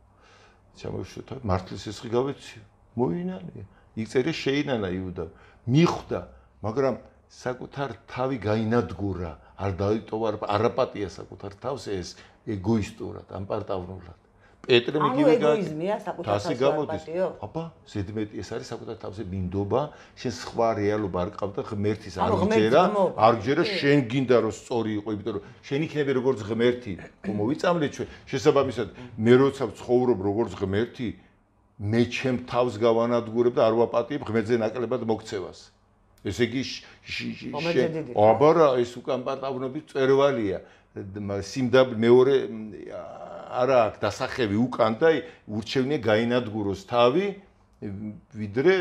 ჩამოშვით მართლის სისხლი გავეცი მოინანი იწერე შეინანა იუდა მიხვდა მაგრამ საკუთარ თავი გაინადგურა არ დაიტოვა არაპატია საკუთარ თავს ეს ეგოისტურად ამპარტავნულად პეტრემ იგივე გაგა ასე გამოდის აბა ზედმეტი ეს არის საკუთარ თავზე მინდობა შენ სხვა რეალობა არ ყავდა ღმერთის არ გჯერა არ გჯერა შენ გინდა რომ სწორი იყო იმიტომ რომ შენ იქნები როგორც ღმერთი ხო მოვიწამლე ჩვენ შესაბამისად მე როცა ცხოვრობ როგორც ღმერთი მე ჩემ თავს გავანადგურებ და არ ვაპატიებ ღმერთზე ნაკლებად მოქცევას ესე იგი აბა ეს უკან პატავნობის წერვალია სიმდაბ მეორე არა აქვს დასახევი უკან და ურჩევნია გაინადგუროს თავი ვიდრე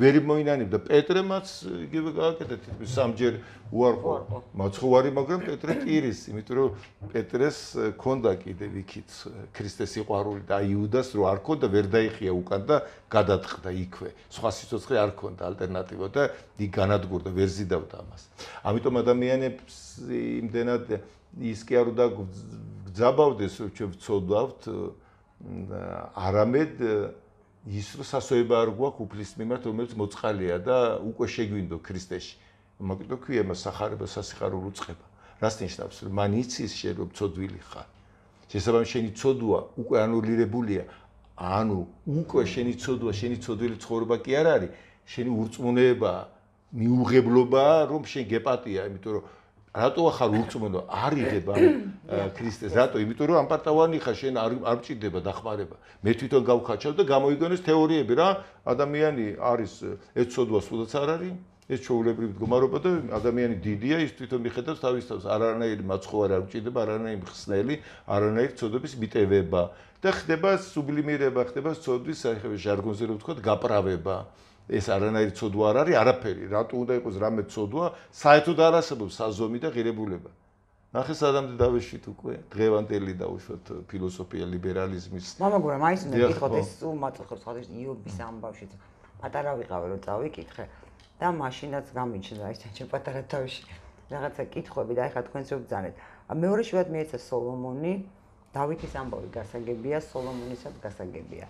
ვერ მოინანებდა პეტრემაც იგივე გააკეთა თითქოს სამჯერ უარყო მაცხოვარი მაგრამ პეტრე ტირის იმიტომ რომ პეტრეს ქონდა კიდე ვიქიც ქრისტეს სიყვარული და იუდას რო არ ქონდა ვერ დაიხია უკან და გადათხდა იქვე სხვა სიცოცხლე არ ქონდა ალტერნატივა და დი განადგურდა ვერ ზიდავდა ამას ამიტომ ადამიანებს იმდენად ის კი არ უნდა გძაბავდეს ჩვენ ცოდავთ არამედ ის რომ სასოება არ გვაქვს უფლის მიმართ რომელიც მოწყალია და უკვე შეგვინდო ქრისტეში მოკიდო ქვია მას сахарება სასიხარულო უწება რას ნიშნავს რომ მან იცის შენ რომ ცოდვილი ხარ შესაბამ შენი ცოდვა უკვე ანულირებულია ანუ უკვე შენი ცოდვა შენი ცოდვილი ცხოვრება კი არ არის შენი ურწმუნება მიუღებლობა რომ შენ გეპატია იმიტომ რომ რატო ახარ უწმენო არ იღება ქრისტეს რატო იმიტომ რომ ამპარტავანი ხა შენ არ არ მჭიდება დახმარება მე თვითონ გავხარჩავ და გამოიგონეს თეორიები რა ადამიანი არის ეს ცოდვა სულაც არ არის ეს ჩაულებრივი მდგომარეობა და ადამიანი დიდია ის თვითონ მიხედავს თავის თავს არანაირი მაცხოვარ არ მჭიდება არანაირი ხსნელი არანაირი ცოდების მიტევება და ხდება სუბლიმირება ხდება ცოდვის საერთო ჟარგონზე რომ ვთქვა გაправება ეს არანაირი ცოდვა არ არის, არაფერი. რატო უნდა იყოს რამე ცოდვა? საერთოდ არ არსებობს საზომი და ღირებულება. ნახე სადამდე დავეშვით უკვე დღევანდელი დაუშვათ ფილოსოფია ლიბერალიზმის. მომაგვარ მაინც უნდა გითხოთ ეს სულ მაწუხებს ხოლმე იობის ამბავში. პატარა ვიყავე რომ წავიკითხე და მაშინაც გამიჩნდა ეს ჩემ პატარა თავში რაღაცა კითხვები და ახლა თქვენს რომ ბძანეთ. მეორე შევად მეცა სოლომონი დავითის ამბავი გასაგებია სოლომონისად გასაგებია.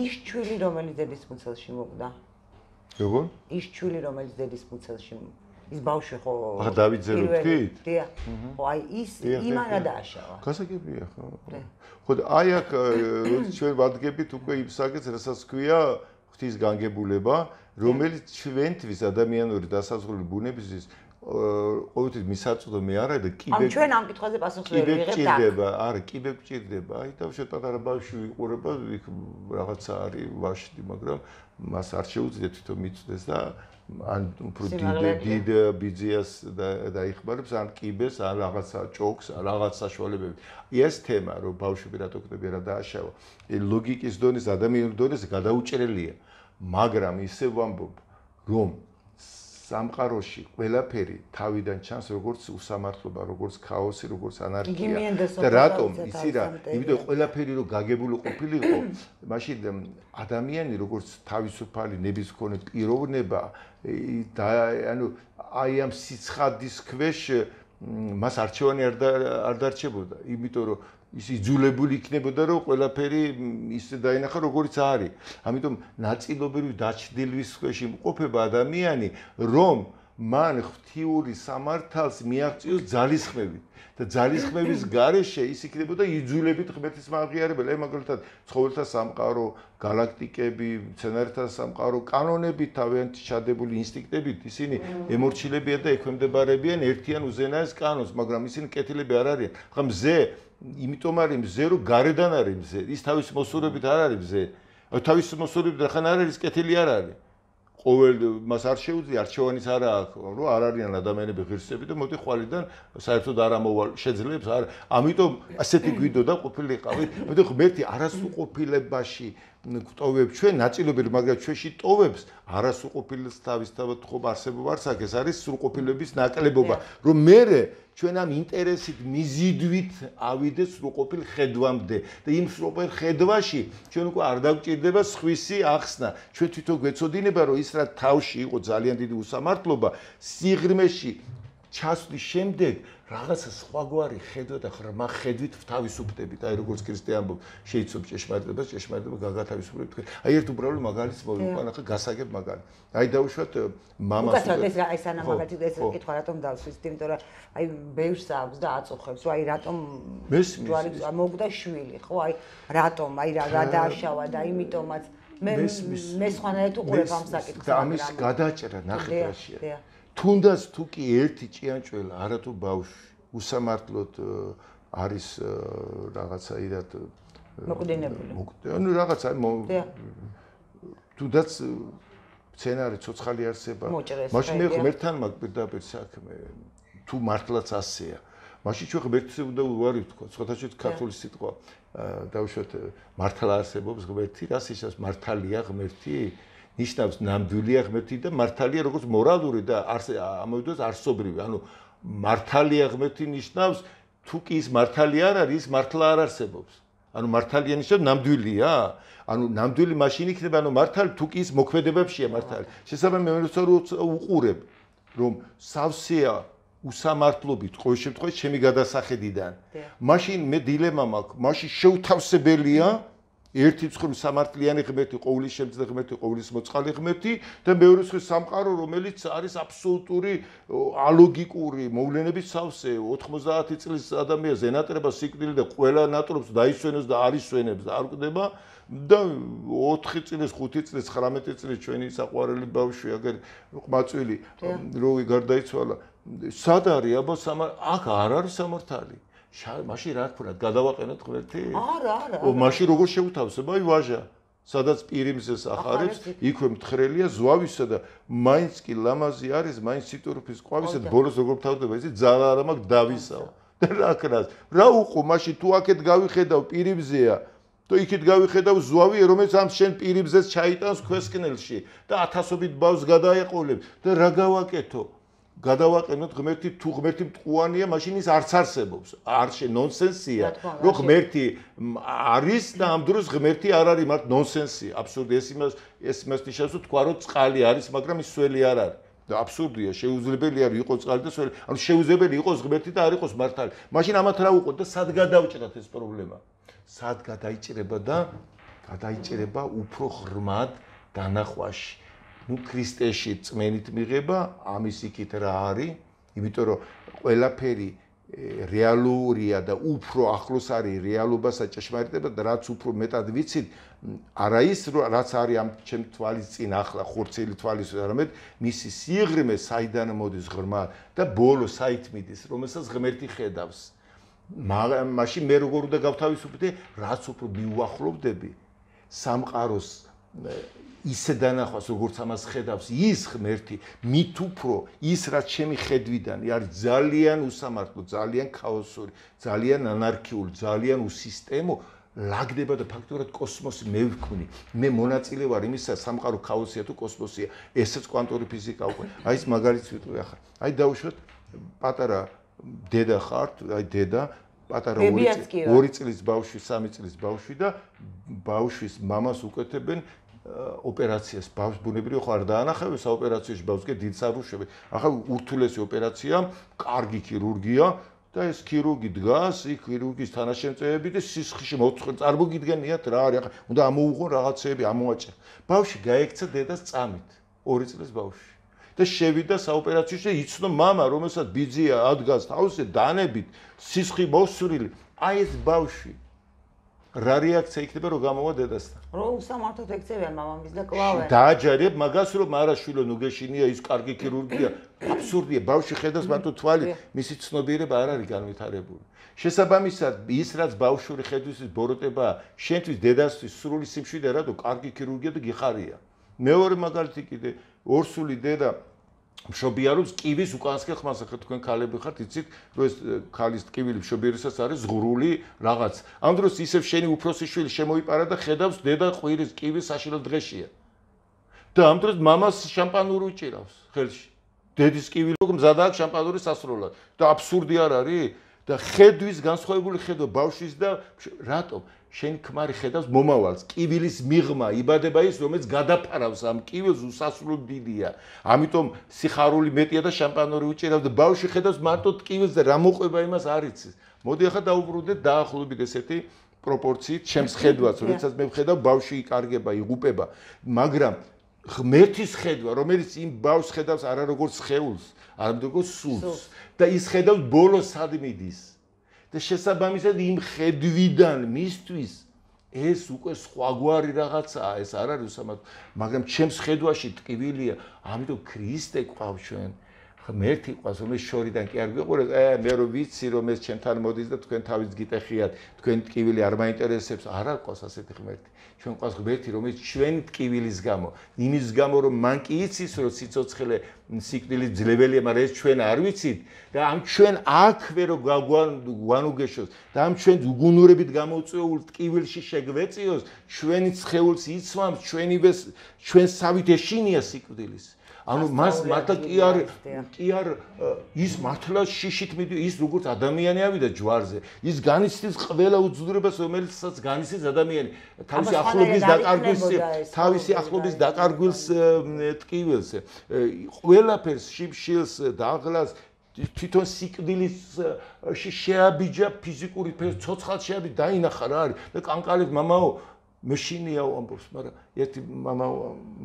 ის ჩვილი რომელიც დედის მუცელში მოკდა როგორ? ის ჩვილი, რომელიც დედის მუცელში ის ბავშვი ხო? აა დავიძე რო თქვით? დიახ. ხო, აი ის იმანა დააშავა. გასაგებია ხო? ხო, აი აქ ჩვენ ვადგებით უკვე იმსაკეთს, რასაც ქვია ღვთის განგებულება, რომელიც ჩვენთვის ადამიანური დასაზღვრული ბუნებისთვის ყოველთვის მისაწვდომი არ არის და კიბე ამ ჩვენ ამ კითხვაზე პასუხს ვერ ვიღებთ. კიბე ჭირდება, არის კიბე ჭირდება. აი და შეტა დაბავში იყურება იქ რაღაცა არის ვაშდი, მაგრამ მას არ შეუძლია თვითონ მიწდეს და ან უფრო დიდი დიდი ბიზნეს და დაიხმარებს ან კიბეს, ან რაღაცა ჭოქს, რაღაც საშუალებებს. ეს თემა რომ ბავშვები რატო ხდებიან და დააშავო. ეს ლოგიკის დონის ადამიანის დონეზე გადაუჭრელია. მაგრამ ისევ ვამბობ რომ სამყაროში ყველაფერი თავიდან ჩანს როგორც უსამართლობა, როგორც хаоსი, როგორც ანარქია. და რატომ, იცი რა, იმიტომ ყველაფერი რომ გაგებული ყოფილიყო, მაშინ ადამიანი როგორც თავისუფალი ნების კონე პიროვნება და ანუ აი ამ სიცხადის ქვეშ მას არჩევანი არ არ დარჩებოდა, იმიტომ რომ ის იძულებული იქნებოდა რომ ყველაფერი ისე დაინახა როგორც არის. ამიტომ ნაწილობრივ დაჩდილვის ხეში მყოფება ადამიანი რომ მან ღვთიური სამართალს მიაღწიოს ძალისხმებით და ძალისხმების გარეშე ის იქნებოდა იძულებით ღმერთის მაღიარებელი. აი მაგალითად ცხოველთა სამყარო, galaktikები, მცენარეთა სამყარო, კანონები თავიანთი ჩადებული ინსტინქტებით ისინი mm. ემორჩილებიან და ექვემდებარებიან ერთიან უზენაეს კანონს, მაგრამ ისინი კეთილები არ არიან. ხო მზე იმიტომ არის მზე რომ გარედან არის მზე ის თავის მოსურებით არ არის მზე თავის მოსურებით ხან არ არის კეთილი არ არის ყოველ მას არ შეუძლია არჩევანის არა აქვს რომ არ არიან ადამიანები ღირსები და მოდი ხვალიდან საერთოდ არ ამოვალ შეძლებს არ ამიტომ ასეთი გვიდო და ყופיლიყავი მოდი ღმერთი არასუყופილებაში გვტოვებს ჩვენ ნაწილობრივ მაგრამ ჩვენში ტოვებს არასუყופილს თავის თავად ხო არსებობა არსაკეს არის სრულყופილების ნაკლებობა რომ მეერე ჩვენ ამ ინტერესით მიზიდვით ავიდეთ სრულყოფილ ხედვამდე და იმ სრულყოფილ ხედვაში ჩვენ უკვე არ დაგჭირდება სხვისი ახსნა ჩვენ თვითონ გვეცოდინება რომ ის რა თავში იყო ძალიან დიდი უსამართლობა სიღრმეში ჩასვლის შემდეგ რაღაცა სხვაგვარი ხედვა და ღრმა ხედვით თავისუფდებით. აი როგორც ქრისტე ამბობ, შეიძლება ჭეშმარიტება, ჭეშმარიტება გაგათავისუფლებთ. აი ერთ უბრალო მაგალითს მოვიყვანა ხა გასაგებ მაგალი. აი დაუშვათ მამას. უკაცრად ეს აი სანამ მაგათი ეს კითხვა რატომ დავსვით, იმიტომ რომ აი ბევრს აქვს და აწუხებს. აი რატომ მესმის მოგდა შვილი, ხო? აი რატომ აი რა გადააშავა და იმიტომაც მე მე სხვანაირად უყურებ ამ საკითხს. და ამის გადაჭრა ნახეთ რა შეიძლება. თუნდაც თუ კი ერთი ჭიანჭველა არათუ ბავშვი უსამართლოდ არის რაღაცა ირად მოკდენებული. ანუ რაღაცა თუდაც სცენარი ცოცხალი არსება. მაშინ მე ხომ ერთთან მაგ პირდაპირ საქმე თუ მართლაც ასეა. მაშინ ჩვენ ხომ ერთზე უნდა ვარი თქვა, სხვათაშორის ქართული სიტყვა. დავუშვათ მართლა არსებობს ღმერთი, რას ისას მართალია ღმერთი? ნიშნავს ნამდვილია ღმერთი და მართალია როგორც მორალური და არს ამავდროულად არსობრივი. ანუ მართალია ღმერთი ნიშნავს თუ კი ის მართალი არ არის, მართლა არ არსებობს. ანუ მართალია ნიშნავს ნამდვილია? ანუ ნამდვილი მაშინ იქნება, ანუ მართალი თუ კი ის მოქმედებებშია მართალი. შესაბამ მე როცა უყურებ რომ სავსეა უსამართლობით ყოველ შემთხვევაში ჩემი გადასახედიდან. მაშინ მე დილემა მაქვს, მაშინ შეუთავსებელია? ერთი ცხრ სამართლიანი ღმერთი, ყოვლის შემძლე ღმერთი, ყოვლის მოწყალე ღმერთი და მეორე ცხრ სამყარო, რომელიც არის აბსოლუტური ალოგიკური მოვლენების სავსე. 90 წლის ადამიანს ენატრება სიკვდილი და ყველა ნატრობს დაისვენებს და არისვენებს და არ კვდება და 4 წლის, 5 წლის, 19 წლის ჩვენი საყვარელი ბავშვი, აგერ ყმაწვილი, როგი გარდაიცვალა. სად არის აბა სამ აქ არ არის სამართალი. მაშინ რა თქვა, გადავაყენოთ ღმერთი? არა, არა. ო, მაშინ როგორ შეუთავსებ? აი, ვაჟა, სადაც პირიმზეს ახარებს, იქვე მთხრელია ზვავისა და მაინც კი ლამაზი არის, მაინც სიტურფის ყვავისა და ბოლოს როგორ თავდება, ესე ძალა არ მაქვს დავისავ. და რა ქნას? რა უყო მაშინ თუ აქეთ გავიხედავ პირიმზეა? то იქით გავიხედავ ზვავი რომელიც ამ შენ პირიბზეს ჩაიტანს ქვესკნელში და ათასობით ბავშვს გადაეყოლებ და რა გავაკეთო გადავაყენოთ ღმერთი თუ ღმერთი მტყუანია, მაშინ ის არც არსებობს. არ შე ნონსენსია, რომ ღმერთი არის და ამ დროს ღმერთი არ არის, მარტო ნონსენსია, აბსურდი ეს იმას ეს იმას ნიშნავს, რომ თქვა რომ წყალი არის, მაგრამ ის სველი არ არის. და აბსურდია, შეუძლებელი არ იყოს წყალი და სველი. ანუ შეუძლებელი იყოს ღმერთი და არ იყოს მართალი. მაშინ ამათ რა უყოთ და სად გადავჭრათ ეს პრობლემა? სად გადაიჭრება და გადაიჭრება უფრო ღრმად დანახვაში. ნუ ქრისტეში წმენით მიღება, ამის იქით რა არის? იმიტომ რომ ყველაფერი რეალურია და უფრო ახლოს არის რეალობასა ჭეშმარიტება და რაც უფრო მეტად ვიცით, არა ის რაც არის ამ ჩემ თვალის წინ ახლა ხორცელი თვალის არამედ მისი სიღრმე საიდან მოდის ღრმა და ბოლო საით მიდის, რომელსაც ღმერთი ხედავს. მაშინ მე როგორ უნდა გავთავისუფლდე, რაც უფრო მიუახლოვდები სამყაროს ისე დაнахვას როგორც ამას ხედავს ის ღმერთი მით უფრო ის რაც ჩემი ხედვიდან არის ძალიან უსამართლო ძალიან ქაოსური ძალიან ანარქიული ძალიან უსისტემო ლაგდება და ფაქტურად კოსმოსი მე ვქმნი მე მონაწილე ვარ იმისა სამყარო ქაოსია თუ კოსმოსია ესეც кванტური ფიზიკა უკვე აი ეს მაგალითს ვიტყვი ახლა აი დავუშვათ პატარა დედა ხართ აი დედა პატარა ორი ორი წლის ბავშვი სამი წლის ბავშვი და ბავშვის მამას უკეთებენ ოპერაციას ბავშვ ბუნებრივი ხარ დაანახევი საოპერაციოში ბავშვი დიდ საბუშები ახლა ურთულესი ოპერაცია კარგი ქირურგია და ეს ქირურგი დგას იქ ქირურგის თანაშემწეები და სისხლში მოწყვ წარმოგიდგენიათ რა არის ახლა უნდა ამოუღონ რაღაცეები ამოაჭერ ბავშვი გაიქცა დედას წამით ორი წლის ბავშვი და შევიდა საოპერაციოში იცნო мама რომელსაც ბიძია ადგას თავზე დანებით სისხლი მოსვრილი აი ეს ბავშვი რა რეაქცია იქნება რომ გამოვა დედასთან? რომ უსამართოდ ექცევია მამამის და კლავე. დააჯერებ მაგას რომ არა შვილო ნუგეშინია ის კარგი ქირურგია. აბსურდია, ბავში ხედავს მათო თვალი, მისი ცნობიერება არ არის განვითარებული. შესაბამისად, ის რაც ბავშვური ხედვის ბოროტება, შენთვის დედასთვის სრული სიმშვიდე რა თუ კარგი ქირურგია და გიხარია. მეორე მაგალითი კიდე ორსული დედა მშობია როც კივის უკანასკნელ ხმას ახეთ თქვენ ქალები ხართ იცით რომ ეს ქალის ტკივილი მშობიერისას არის ზღრული რაღაც ამ დროს ისევ შენი უფროსი შვილი შემოიპარა და ხედავს დედა ყვირის კივის საშილო დღეშია და ამ დროს მამას შამპანური უჭირავს ხელში დედის კივილი რომ მზადა აქვს შამპანური სასროლად და აბსურდი არ არის და ხედვის განსხვავებული ხედო ბავშვის და რატომ შენ ქმარი ხედავს მომავალს, კივილის მიღმა იბადება ის, რომელიც გადაფარავს ამ კივილს უსასრულოდ დიდია. ამიტომ სიხარული მეტია და შამპანური უჭირავს და ბავშვი ხედავს მარტო კივილს და რა მოყვება იმას არ იცის. მოდი ახლა დაუბრუნდეთ დაახლოებით ესეთი პროპორციით, ჩემს ხედვას, როდესაც მე ვხედავ ბავშვი იკარგება, იღუპება, მაგრამ ღმერთის ხედვა, რომელიც იმ ბავშვს ხედავს არა როგორც ხეულს, არამედ როგორც სულს და ის ხედავს ბოლოს სად მიდის? და შესაბამისად იმ ხედვიდან მისთვის ეს უკვე სხვაგვარი რაღაცაა, ეს არ არის სამართლო, მაგრამ ჩემს ხედვაში ტკივილია, ამიტომ ქრისტე ყავ ჩვენ. ხომ ერთი ყვას რომ ეს შორიდან კი არ გიყურებს აა მე რო ვიცი რომ ეს ჩემთან მოდის და თქვენ თავის გიტეხიათ თქვენ ტკივილი არ მაინტერესებს არ არყოს ასეთი ღმერთი ჩვენ ყვას ღმერთი რომ ეს ჩვენ ტკივილის გამო იმის გამო რომ მან კი იცის რომ სიцоცხლე სიკვდილის ძლებელია მაგრამ ეს ჩვენ არ ვიცით და ამ ჩვენ აქვე რო გვანუგეშოს და ამ ჩვენ უგუნურებით გამოწეულ ტკივილში შეგვეციოს ჩვენი ცხეულს იცვამს ჩვენი ჩვენ სავით ეშინია სიკვდილის ანუ მას მართლა კი არ კი არ ის მართლა შიშით მიდი ის როგორც ადამიანი ავიდა ჯვარზე ის განიცდის ყველა უძლურებას რომელიცაც განიცდის ადამიანი თავისი ახლობის დაკარგვის თავისი ახლობის დაკარგვის ტკივილს ყველაფერს შიმშილს დაღლას თვითონ სიკვდილის შეაბიჯა ფიზიკური ფერ ცოცხალ შეაბი დაინახა რა არის და კანკალეთ მამაო მშინია ამბობს, მაგრამ ერთი мама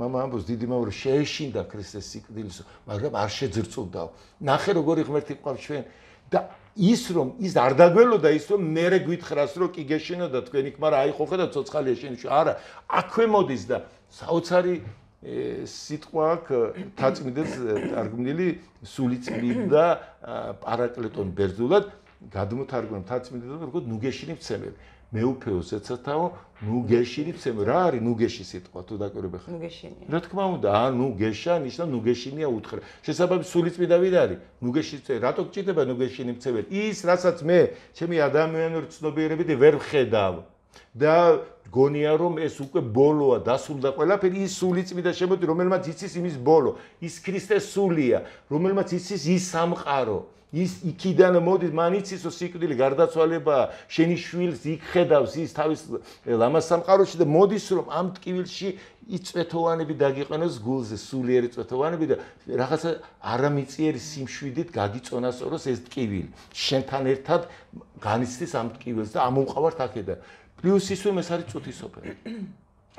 мама ამბობს დიდი მაურა შეეშინდა ქრისტეს სიკვდილს, მაგრამ არ შეძრწუდა. ნახე როგორი ღმერთი ყავს ჩვენ და ის რომ ის არ დაგველოდა ის რომ მერე გითხრას რომ კი გეშენოდა თქვენ იქ მაგრამ აიხო ხედა ცოცხალია შენში არა აქვე მოდის და საოცარი სიტყვა აქვს თაწმინდეს თარგმნილი სულიწმი და პარაკლეტონ ბერძულად გადმოთარგმნ თაწმინდეს როგორ ნუ გეშინი ცემები მეუფეო ცეცათაო ნუ გეშინიცემ რა არის ნუ გეში სიტყვა თუ დაკვირვებ ხარ ნუ გეშინია რა თქმა უნდა ა ნუ გეშა ნიშნავს ნუ გეშინია უთხრა შესაძლებელი სულიწმიდა ვიდარი ნუ გეშინიცე რატო გჭირდება ნუ გეშინიცემელ ის რასაც მე ჩემი ადამიანური ცნობიერებით ვერ ხედავ და გონია რომ ეს უკვე ბოლოა დასრულდა ყველაფერი ის სულიწმიდა შემოდი რომელმაც იცის იმის ბოლო ის ქრისტეს სულია რომელმაც იცის ის სამყარო ის იქიდან მოდის, მან იცისო სიკვდილი გარდაცვალება, შენი შვილს იქხედავს ის თავის ლამას სამყაროში და მოდის რომ ამ ტკივილში იწვეთოვანები დაგიყვანოს გულზე, სულიერი წვეთოვანები და რაღაცა არამიწიერი სიმშვიდით გაგიწონასოროს ეს ტკივილი. შენთან ერთად განიცდის ამ ტკივილს და ამომყავართ აქედან. პლუს ის რომ ეს არის წუთისოფელი.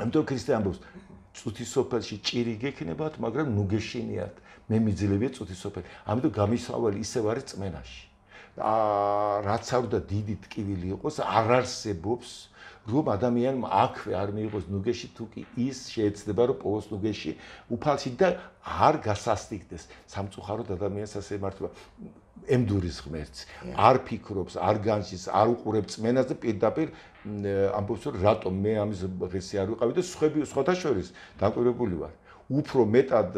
ამიტომ ქრისტიანობს წუთისოფელში ჭირი გექნებათ, მაგრამ ნუ გეშინიათ. მე მიძლებია წუთისოფელი ამიტომ გამისავალი ისევ არის წმენაში აა რაც არ უნდა დიდი ტკივილი იყოს არ არსებობს რომ ადამიანმა აქვე არ მიიღოს ნუგეში თუ კი ის შეეცდება რომ პოვოს ნუგეში უფალში და არ გასასტიკდეს სამწუხაროდ ადამიანს ასე მართვა ემდურის ღმერთს არ ფიქრობს არ განსის არ უყურებ წმენას და პირდაპირ ამბობს რომ რატომ მე ამის ღირსი არ ვიყავი და სხვა სხვათა შორის დაკვირებული ვარ უფრო მეტად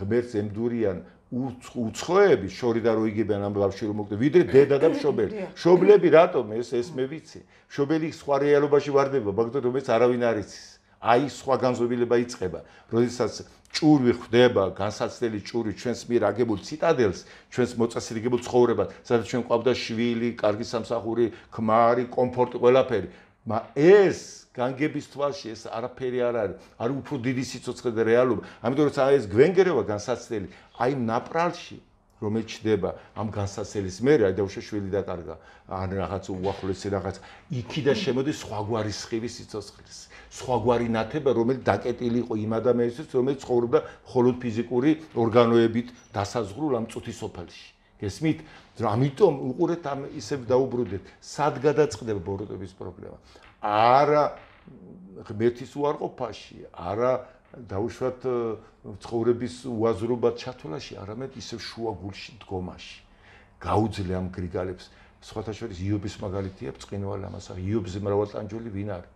ღმერთს ემდურიან უცხოები შორიდა რო იგებენ ამ ბავშვი რომ მოკდე ვიდრე დედა და მშობელი. მშობლები რატომ ეს ეს მე ვიცი. მშობელი სხვა რეალობაში واردება, მაგრამ რომელიც არავინ არ იცის. აი სხვა განზობილება იწება. როდესაც ჭური ხდება, განსაცდელი ჭური ჩვენს მიერ აგებულ ციტადელს, ჩვენს მოწესრიგებულ ცხოვრებას, სადაც ჩვენ ყავდა შვილი, კარგი სამსახური, ქმარი, კომფორტი, ყველაფერი, მა ეს განგების თვალში ეს არაფერი არ არის არ უფრო დიდი სიცოცხლე და რეალობა ამიტომ რომ ეს გვენგერევა განსაცდელი აი ნაპრალში რომ ეჩდება ამ განსაცდელის მერე აი დაუშეშვილი დაკარგა ან რაღაც უახლესი რაღაც იქი და შემოდის სხვაგვარი სხივი სიცოცხლის სხვაგვარი ნათება რომელიც დაკეტილი იყო იმ ადამიანისთვის რომელიც ცხოვრობდა მხოლოდ ფიზიკური ორგანოებით დასაზღვრულ ამ წუთის ოფელში გესმით ამიტომ უყურეთ ამ ისევ დაუბრუნდეთ სად გადაწყდება ბოროტების პრობლემა არა ღმერთის უარყოფაში არა დაუშვათ ცხოვრების უაზრობად ჩათვლაში არამედ ისევ შუა გულში დგომაში გაუძლე ამ გრიგალებს სხვათა შორის იობის მაგალითია წყინვალ ამასა იობზე მრავალ ტანჯული ვინ არის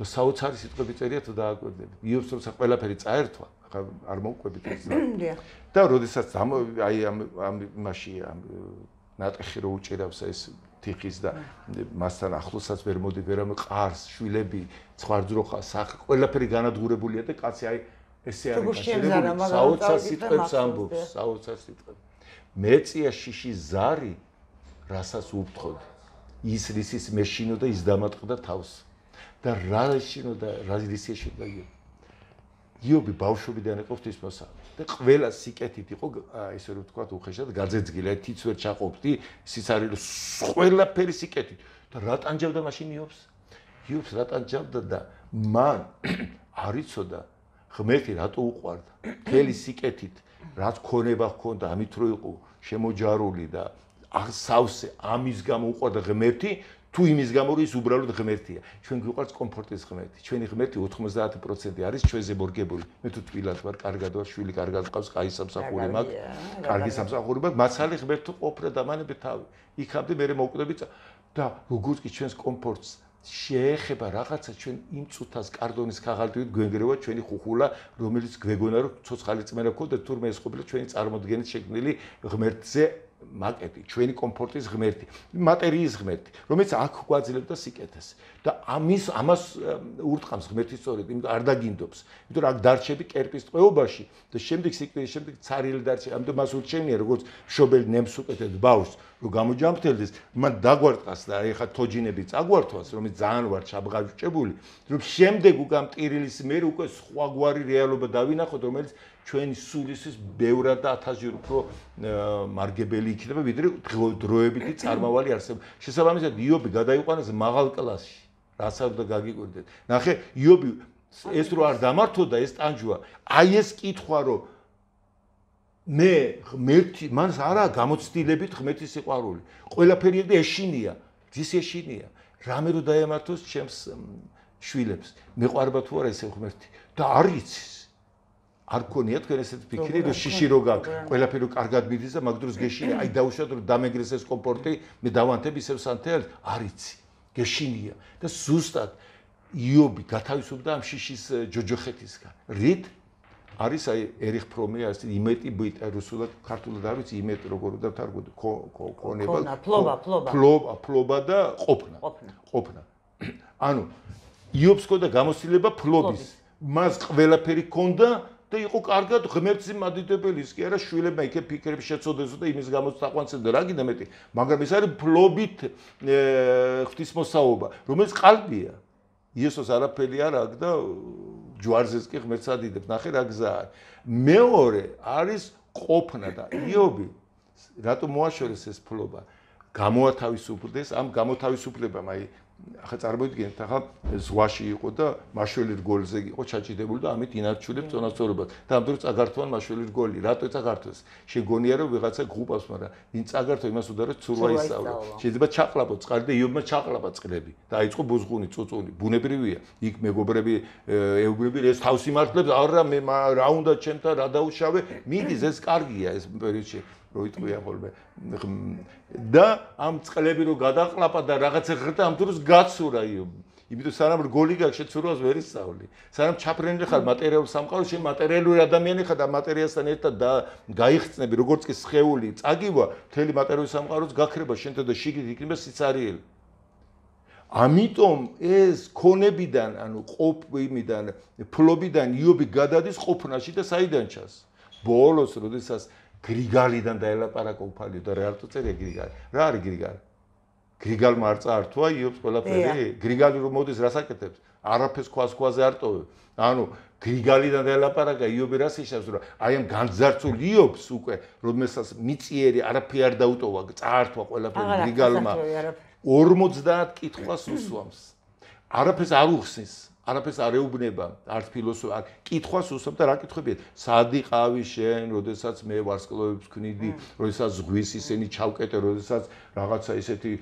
და საოცარი სიტყვები წერია თუ დააკვირდები იობს როცა ყველაფერი წაერთვა არ მოკვებით ეს და როდესაც აი ამ ამ მასში ამ ნატიხი რო უჭერავს ეს თიხის და მასთან ახლოსაც ვერ მოდი ვერ ამყარს შვილები ცხარძროხა სახ ყველაფერი განადგურებულია და კაცი აი ესე არის საოცარ სიტყვებს ამბობს საოცარ სიტყვებს მეწია შიში ზარი რასაც უფთხოდ ის რისის მეშინო და ის დამატყდა თავს და რა შინო და რა რისიაში გაიგო იობი ბავშვებიდან იყო ღვთისმოსავი და ყველა სიკეთით იყო ესე რომ ვთქვა უხეშად გაძეძგილა თიც ვერ ჩაყობდი სიცარიელს ყველაფერი სიკეთით და რატანჯავდა მაშინ იობს იობს რატანჯავდა და მან არიწოდა ღმერთი რატო უყვარდა მთელი სიკეთით რაც ქონება ჰქონდა ამით რო იყო შემოჯარული და აღსავსე ამის გამო უყვარდა ღმერთი თუ იმის გამო ის უბრალოდ ღმერთია ჩვენ გვიყვარს კომფორტის ღმერთი ჩვენი ღმერთი 90% არის ჩვენზე მორგებული მე თუ თვილად ვარ კარგად ვარ შვილი კარგად ყავს აი სამსახური მაქვს კარგი სამსახური მაქვს მასალი ღმერთი ყოფრა დამანები თავი იქამდე მე მოკვდები და როგორც კი ჩვენს კომფორტს შეეხება რაღაცა ჩვენ იმ წუთას კარდონის ქაღალდივით გვენგრევა ჩვენი ხუხულა რომელიც გვეგონა რომ ცოცხალი წმერა ქონდეთ თურმე ეს ყოფილა ჩვენი წარმოდგენის შექმნილი ღმერთზე მაკეტი, ჩვენი კომფორტის ღმერთი, მატერიის ღმერთი, რომელიც აქ გვაძლევს და სიკეთეს. და ამის ამას ურტყამს ღმერთისწორედ, იმიტომ არ დაგინდობს, იმიტომ აქ დარჩები კერპის ყეობაში და შემდეგ სიკეთე, შემდეგ царილი დარჩი, ამიტომ მას ურჩენია როგორც შობელი ნემს უკეთეთ ბავშვს, რომ გამოჯამრთელდეს, მან დაგვარტყას და ეხა თოჯინები წაგვართვას, რომელიც ძალიან ვარ ჩაბღაჭებული, რომ შემდეგ უკან ტირილის მე უკვე სხვაგვარი რეალობა დავინახოთ, რომელიც ჩვენი სულისთვის ბევრად და ათასჯერ უფრო მარგებელი იქნება ვიდრე დროებითი წარმავალი არსება. შესაბამისად იობი გადაიყვანეს მაღალ კლასში, რაც არ უნდა გაგიკვირდეთ. ნახე, იობი ეს რო არ დამართოდა ეს ტანჯვა, აი ეს კითხვა რო მე ღმერთი მას არა გამოცდილებით ღმერთის სიყვარული. ყველაფერი და ეშინია, ძის ეშინია. რამე რო დაემართოს ჩემს შვილებს, მეყარება თუ არა ეს ღმერთი და არიცის. არ ქონია თქვენ ესეთ ფიქრი რომ შიში რო გაქვს ყველაფერი კარგად მიდის და მაგდროს გეშინია აი დაუშვათ რომ დამეგრეს ეს კომფორტი მე დავანთებ ისევ სანთეალს არიცი გეშინია და ზუსტად იობი გათავისუფდა ამ შიშის ჯოჯოხეთისგან რით არის აი ერიხ ფრომი არის იმეტი ბიტა რუსულად ქართულად არის იმეტი როგორ უნდა თარგმნა კონება ფლობა ფლობა ფლობა ფლობა და ყოფნა ყოფნა ანუ იობს ყო და გამოსილება ფლობის მას ყველაფერი ქონდა და იყო კარგად ღმერთზე მადიდებელი ის კი არა შვილებმა იქე ფიქრები შეცოდეს და იმის გამოც დაყვანცენ და რა გინდა მეტი მაგრამ ეს არის ფლობით ღვთისმოსავობა რომელიც ყალბია იესოს არაფერი არ აქვს და ჯვარზეც კი ღმერთს ადიდებს ნახე რა გზაა მეორე არის ყოფნა და იობი რატომ მოაშორეს ეს ფლობა გამოათავისუფლდეს ამ გამოთავისუფლებამ აი ახლა წარმოიდგინეთ, ახლა ზვაში იყო და მაშველი რგოლზე იყო ჩაჭიდებული და ამით ინარჩუნებს წონასწორობას. და ამ დროს წაგართვან მაშველი რგოლი, რატო წაგართვეს? შეგონია რომ ვიღაცა გუპავს, მაგრამ ვინ წაგართო იმას უნდა რომ ცურვა ისწავლო. შეიძლება ჩაყლაპო წყალი და იობმა ჩაყლაპა წყლები. დაიწყო ბუზღუნი, წუწუნი, ბუნებრივია. იქ მეგობრები ეუბნები, ეს თავს იმართლებს, არა მე რა უნდა ჩემთან რა დაუშავე? მიდი, ეს კარგია ეს პერიოდში. რო იტყვია ხოლმე და ამ წყლები რო გადაყლაპა და რაღაცა ღრდა ამ დროს გაცურა იმიტომ სანამ რგოლი გაქვს შეცურვას ვერ ისწავლი სანამ ჩაფრენილი ხარ მატერიალურ სამყაროში შენ მატერიალური ადამიანი ხარ და მატერიასთან ერთად და გაიხცნები როგორც კი სხეული წაგივა მთელი მატერიალურ სამყაროს გაქრება შენთან და შიგით იქნება სიცარიელი ამიტომ ეს ქონებიდან ანუ ყოფიმიდან ფლობიდან იობი გადადის ყოფნაში და საიდან ჩას ბოლოს როდესაც გრიგალიდან დაელაპარაკო უფალი და რა თქო წერია გრიგალი რა არის გრიგალი გრიგალმა არ წაართვა იობს ყველაფერი გრიგალი რომ მოდის რას აკეთებს არაფერს ქვასქვაზე არ ტოვებს ანუ გრიგალიდან დაელაპარაკა იობი რას ისაც რა აი ამ განძარცულ იობს უკვე რომელსაც მიციერი არაფერი არ დაუტოვა წაართვა ყველაფერი გრიგალმა 50 კითხვას უსვამს არაფერს არ უხსნის არაფერს არ ეუბნება არც ფილოსოფია კითხვას უსწრებ და რა კითხებია სადიყავი შენ როდესაც მე ვარსკვლავებს ვქნიდი როდესაც ზღვის ისენი ჩავკეტე როდესაც რაღაცა ისეთი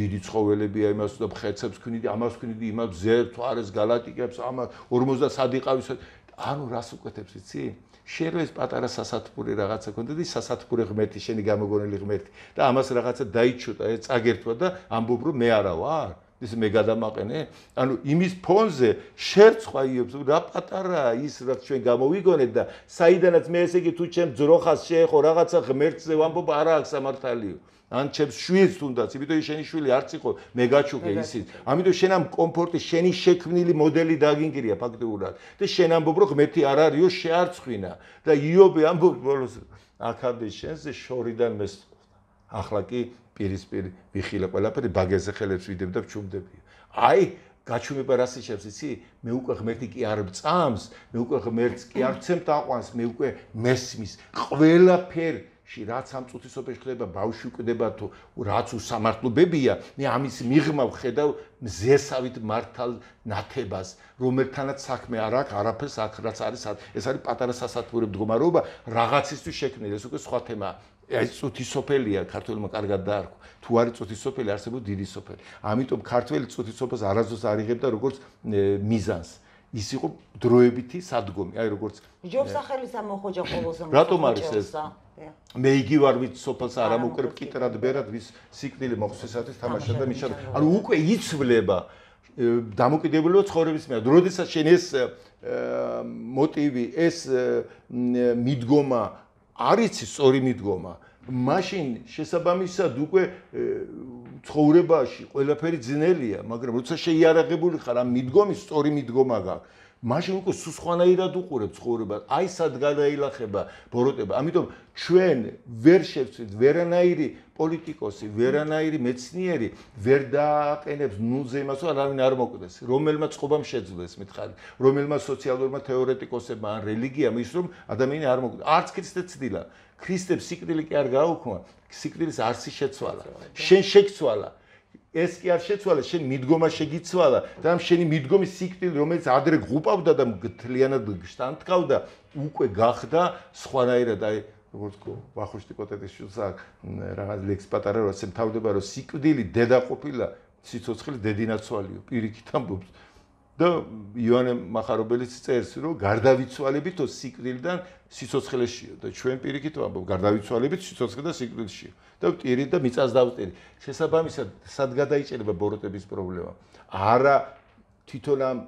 დიდი ცხოველებია იმას და ხეცებს ვქნიდი ამას ვქნიდი იმას ზერთ არის galaktikებს ამა 50 სადიყავის ანუ რას უკეთებს იცი შეიძლება ეს პატარა სასათბური რაღაცა გქონდეს და სასათბური ღმერთი შენი გამოგონილი ღმერთი და ამას რაღაცა დაიჩუტა ეს წაგერთვა და ამბობ რომ მე არა ვარ ის მე გადამაყენე? ანუ იმის ფონზე შერცხვაიებს რა პატარა ის რაც ჩვენ გამოვიგონეთ და საიდანაც მე ესე იგი თუ ჩემ ძროხას შეეხო რაღაცა ღმერთზე ვამბობ არა აქვს სამართალიო. ან ჩემს შვილს თუნდაც, იმიტომ რომ შენი შვილი არც იყო მე გაჩუქე ისიც. ამიტომ შენ ამ კომფორტი შენი შექმნილი მოდელი დაგინგირია ფაქტობრივად და შენ ამბობ რომ მეთი არ არისო შეარცხვინა და იობი ამბობ ბოლოს აკადე შენზე შორიდან მე ახლა კი პირისპირ ვიხილე ყველაფერი ბაგეზე ხელებს ვიდებ და ჩუმდები. აი, გაჩუმება რას იშებს, იცი? მე უკვე ღმერთი კი არ მწამს, მე უკვე ღმერთს კი არ ცემ დაყვანს, მე უკვე მესმის ყველაფერ ში რაც ამ წუთისობაში ხდება ბავშვი კვდება თუ რაც უსამართლობებია მე ამის მიღმა ვხედავ მზესავით მართალ ნათებას რომელთანაც საქმე არ აქვს არაფერს აქვს რაც არის ეს არის პატარა სასათურო მდგომარეობა რაღაცისთვის შექმნილი ეს უკვე სხვა თემაა აი წუთისოფელია ქართველმა კარგად დაარქვა. თუ არის წუთისოფელი, არსებობს დიდი სოფელი. ამიტომ ქართველი წუთისოფელს არაზოს არიღებდა როგორც მიზანს. ის იყო დროებითი სადგომი, აი როგორც ჯობსახელის ამოხოჯა ყოველს ამოხოჯა. რატომ არის ეს? მე იგი ვარ ვიც სოფელს არ ამოკრებ კიტრად ბერად ვის სიკვდილი მოხსესათვის თამაშად და ნიშად. ანუ უკვე იცვლება დამოკიდებულება ცხოვრების მე. როდესაც შენ ეს მოტივი, ეს მიდგომა არის სწორი მიდგომა. машин შესაბამისად უკვე ცხოვრებაში ყველაფერი ძნელია მაგრამ როცა შეიარაღებული ხარ ამ მიდგომის სწორი მიდგომა გაქვს მაშინ უკვე სულ სხვანაირად უყურებ ცხოვრებას. აი სად გადაილახება ბოროტება. ამიტომ ჩვენ ვერ შევცვით ვერანაირი პოლიტიკოსი, ვერანაირი მეცნიერი ვერ დააყენებს ნულზე იმას, რომ არავინ არ მოკვდეს, რომელმა წყობამ შეძლეს მითხარი, რომელმა სოციალურმა თეორეტიკოსებმა ან რელიგიამ ის რომ ადამიანი არ მოკვდეს. არც ქრისტე ცდილა. ქრისტე სიკვდილი კი არ გაუქმა, სიკვდილის არც ის შეცვალა. შენ შეცვალა. ეს კი არ შეცვალა, შენ მიდგომა შეგიცვალა და ამ შენი მიდგომის სიკვდილი, რომელიც ადრე გუპავდა და მთლიანად შტანთკავდა, უკვე გახდა სხვანაირად, აი როგორც ვახუშტი კოტეტის შუსა რაღაც ლექს პატარა რომ სამთავრდება რომ სიკვდილი დედა ყופილა ციცოცხლის დედინაცვალიო პირიქით ამბობს და იოანე მახარობელიც წერს რომ გარდავიცვალებითო სიკვდილიდან სიცოცხლეშია და ჩვენ პირიქით ვამბობ გარდავიცვალებით სიცოცხლე და სიკვდილში და ვტირით და მიწას დავტირით შესაბამისად სად გადაიჭრება ბოროტების პრობლემა არა თვითონ ამ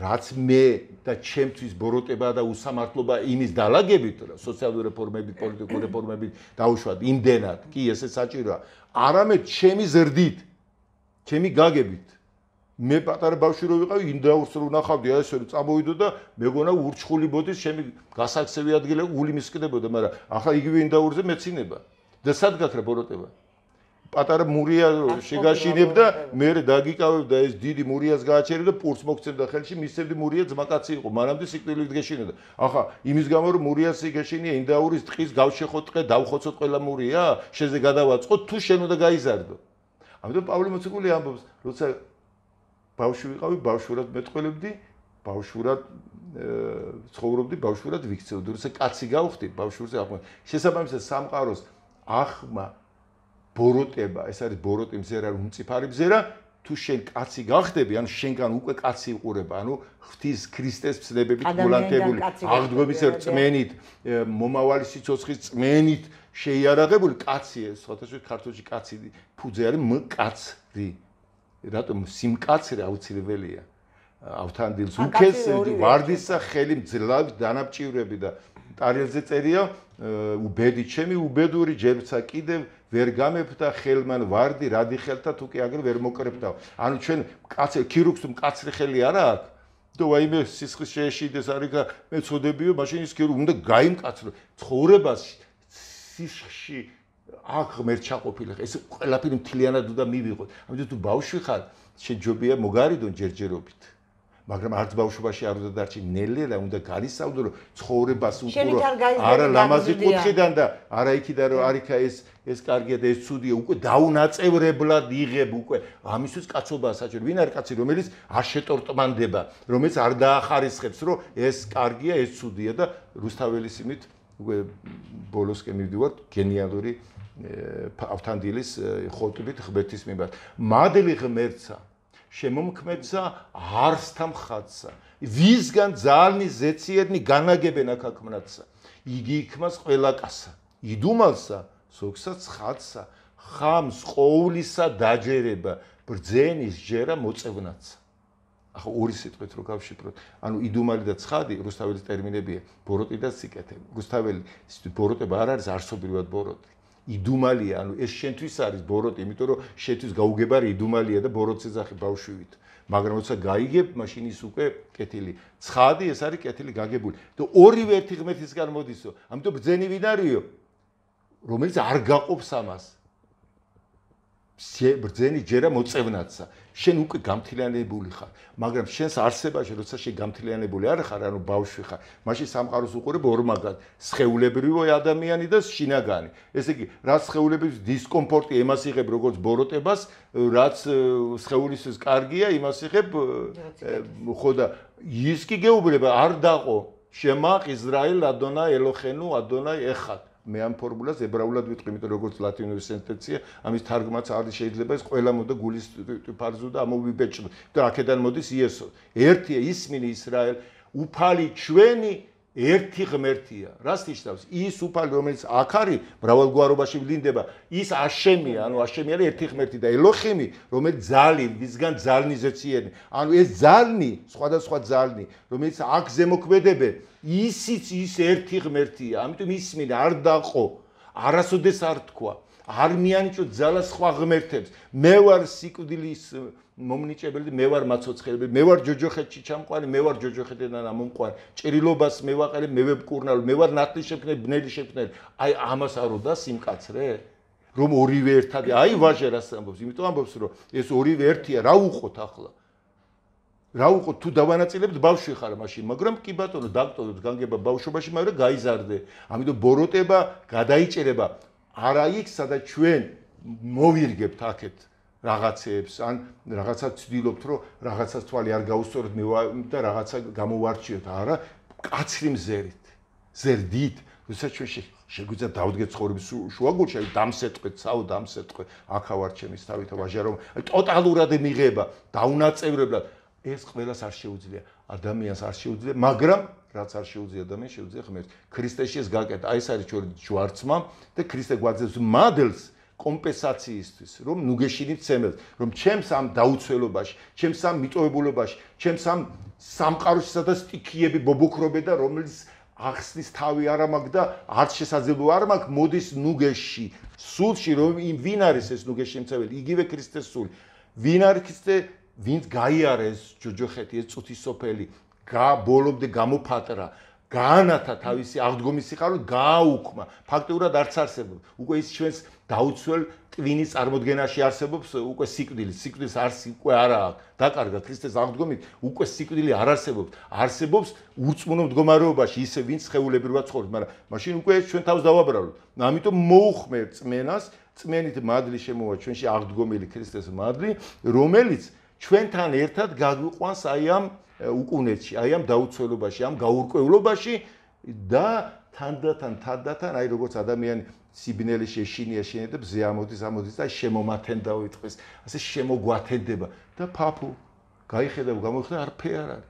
რაც მე და ჩემთვის ბოროტება და უსამართლობა იმის დალაგებით რა სოციალური რეფორმები პოლიტიკური რეფორმები დაუშვათ იმდენად კი ესე საჭიროა არამედ ჩემი ზრდით ჩემი გაგებით მე პატარა ბავშვი რო ვიყავი ინდაურს რო ნახავდი ესე რომ წამოვიდო და მეგონა ურჩხული ბოდი შემი გასაქცევი ადგილი გული მისკდებოდა მაგრამ ახლა იგივე ინდაურზე მეცინება და სად გაქრა ბოროტება პატარა მურია შეგაშინებდა მე დაგიკავებდა ეს დიდი მურიას გააჩერე და პურს მოქცევდა ხელში მისცემდი მურია ძმაკაცი იყო მანამდე სიკვდილით გეშინოდა ახლა იმის გამო რომ მურიას ეგეშინია ინდაურის ტყის გავშეხოთყე დავხოცოთ ყველა მურია შეზე გადავაწყო თუ შენ უნდა გაიზარდო ამიტომ პავლე მოციქული ამბობს როცა ბავშვი ვიყავი, ბავშვურად მეტყველებდი, ბავშვურად ცხოვრობდი, ბავშვურად ვიქცეოდი. როცა კაცი გავხდი, ბავშვურზე აღმოჩნდა. შესაბამისად სამყაროს ახმა ბოროტება, ეს არის ბოროტი მზერა, უმწიფარი მზერა, თუ შენ კაცი გახდები, ანუ შენგან უკვე კაცი იყურება, ანუ ღვთის ქრისტეს ცნებებით მოლანდებული, აღდგომის რწმენით, მომავალი სიცოცხლის რწმენით შეიარაღებული კაციე, სხვათა შორის ქართულში კაცი ფუძე არის მკაცრი. რატომ სიმკაცრე აუცილებელია ავთანდილს უკეს ვარდისა ხელი მძლავს დანაბჭირები და ტარიელზე წერია უბედი ჩემი უბედური ჯერცა კიდევ ვერ გამეფთა ხელმან ვარდი რადი ხელთა თუ კი აგრე ვერ მოკრებდა ანუ ჩვენ კაცერ ქირუქს მკაცრე ხელი არა აქვს და ვაიმე სისხლის შეეშიდეს არიქა მეწოდებიო მაშინ ის ქირუ უნდა გაიმკაცრო ცხოვრებას სისხლში აქ მერჩა ყოფილი ხე ეს ყველაფერი მთლიანად უნდა მივიღოთ ამიტომ თუ ბავშვი ხარ შეჯობია მოგარიდონ ჯერჯერობით მაგრამ არც ბავშვობაში არ უნდა დარჩი ნელელა უნდა განისავდო რომ ცხოვრებას უყურო არა ლამაზი კუთხიდან და არა იქიდან რომ არიქა ეს ეს კარგია და ეს ცუდია უკვე დაუნაწევრებლად იღებ უკვე ამისთვის კაცობაა საჭირო ვინ არის კაცი რომელიც არ შეტორტმანდება რომელიც არ დაახარისხებს რომ ეს კარგია ეს ცუდია და რუსთაველის იმით უკვე ბოლოსკენ მივდივართ გენიალური ავთანდილის ხოტბით ღმერთის მიმართ. მადლი ღმერთსა შემომქმედსა არსთან ხაცსა. ვისგან ძალნი ზეციერნი განაგებენ აკაკმნათსა. იგი იქმას ყველაკასა. იდუმალსა სოქსაც ხაცსა. ხამს ყოვლისა დაჯერება ბრძენის ჯერა მოწევნათსა. ახო ორი სიტყვით რო გავშიფროთ, ანუ იდუმალი და ცხადი რუსთაველის ტერმინებია, ბოროტი და სიკეთე. რუსთაველი ბოროტება არ არის არსობრივად ბოროტი. იდუმალია, ანუ ეს შენთვის არის ბოროტი, იმიტომ რომ შენთვის გაუგებარი იდუმალია და ბოროტს ეძახი ბავშვივით. მაგრამ როცა გაიგებ, მაშინ ის უკვე კეთილი. ცხადი ეს არის კეთილი გაგებული. და ორი ვერთი ღმერთისგან მოდისო. ამიტომ ბძენი ვინ არისო? რომელიც არ გაყობს ამას. ბძენი ჯერა მოწევნაცა. შენ უკვე გამთლიანებული ხარ, მაგრამ შენს არსებაში როცა შენ გამთლიანებული არ ხარ, ანუ ბავშვი ხარ, მაშინ სამყაროს უყურებ ორმაგად, შეეულებრივი ადამიანი და შინაგანი. ესე იგი, რაც შეეულებს დისკომფორტი იმას იღებ როგორც ბოროტებას, რაც შეეულისთვის კარგია, იმას იღებ ხოდა ის კი გეუბნება არ დაყო შემაყ ისრაელ ადონა ელოხენუ ადონა ეხატ მე ამ ფორმულას ებრაულად ვიტყვი, იმიტომ როგორც ლათინური სენტენცია, ამის თარგმაც არ შეიძლება ეს ყველა მოდა გულის ფარზო და ამოვიბეჭდი. და აქედან მოდის იესო. ერთია ისმინი ისრაელ, უფალი ჩვენი ერთი ღმერთია. რას ნიშნავს? ის უფალი, რომელიც აქ არის, მრავალგვაროვაში ვლინდება. ის აშემი, ანუ აშემი არის ერთი ღმერთი და ელოჰიმი, რომელიც ძალი, ვისგან ძალნი ზეციენი. ანუ ეს ძალნი, სხვადასხვა ძალნი, რომელიც აქ ზემოქმედებ, ისიც ის ერთი ღმერთია. ამიტომ ის მინ არ დაყო, არასოდეს არ თქვა. არ მიანიჭო ძალას სხვა ღმერთებს. მე ვარ სიკვდილის მომნიჭებელი და მე ვარ მაცოცხლები, მე ვარ ჯოჯოხეთში ჩამყვანი, მე ვარ ჯოჯოხეთიდან ამომყარ, ჭრილობას მე ვაყელი, მე ვებკურნალ, მე ვარ ნათლიშებნე, ბნელი შეფნე. აი ამას არო და სიმკაცრე? რომ ორივე ერთადი, აი ვაჟე რას ამბობს, იმიტომ ამბობს რომ ეს ორივე ერთია, რა უყოთ ახლა? რა უყოთ თუ დავანაწილებთ ბავშვი ხარ მაშინ, მაგრამ კი ბატონო, დაკტორო განგება ბავშვობაში, მაგრამ გაიზარდე. ამიტომ ბოროტება, გადაიჭერება არ აი იქ სადაც ჩვენ მოვირგებთ აქეთ. რაღაცებს, ან რაღაცა ვცდილობთ, რომ რაღაცა თვალი არ გაუსწორდეთ მე და რაღაცა გამოვარჩიოთ, არა, კაცრი მზერით, ზერდით, როდესაც ჩვენ შეგვიძლია დავდგეთ ხორების შუაგულში, აი დამსეთყვეთ, საო დამსეთყვეთ, ახავარ ჩემის თავით ვაჟა რომ ტოტალურად მიიღება, დაუნაწევრებლად ეს ყველას არ შეუძლია, ადამიანს არ შეუძლია, მაგრამ რაც არ შეუძლია ადამიანს შეუძლია ღმერთს. ქრისტეში ეს გაკეთდა, აი ეს არის ჩვენი ჯვარცმა და ქრისტე გვაძლევს მადლს კომპენსაციისთვის, რომ ნუგეშინი ცემელს, რომ ჩემს ამ დაუცველობაში, ჩემს ამ მიტოებულობაში, ჩემს ამ სამყაროშსა და სტიქიები ბობოქრობე და რომელიც ახსნის თავი არ მაქვს და არც შესაძლებო არ მაქვს მოდის ნუგეში, სულში რომ იმ ვინ არის ეს ნუგეში ცემელი, იგივე ქრისტეს სული. ვინ არის ქრისტე, ვინც გაიარეს ჯოჯოხეთი ეს წუთი სოფელი, გა ბოლომდე გამოფატრა განათა თავისი აღდგომის სიყარული გააუქმა ფაქტურად არც არსებობს უკვე ის ჩვენს დაუცველ ტვინის წარმოქმნაში არსებობს უკვე სიკვდილი, სიკვდილს არს უკვე არა აქვს. დაკარგა ქრისტეს აღდგომით, უკვე სიკვდილი არ არსებობს, არსებობს ურწმუნო მდგომარეობაში, ისე ვინც ხეულებრივად ცხოვრობს, მაგრამ მაშინ უკვე ჩვენ თავს დავაბრალოთ. ამიტომ მოუხმერ წმენას, წმენით მადლი შემოვა ჩვენში აღდგომილი ქრისტეს მადლი, რომელიც ჩვენთან ერთად გაგვიყვანს აი ამ უკუნეთში, აი ამ დაუცველობაში, ამ გაურკვევლობაში და თანდათან, თანდათან, აი როგორც ადამიანი სიბნელი შეშინია შეიძლება ზეამოდის ამოდის და შემომათენ დავითხეს ასე შემოგვათენდება და ფაფუ გაიხედა გამოიხედა არფე არ არის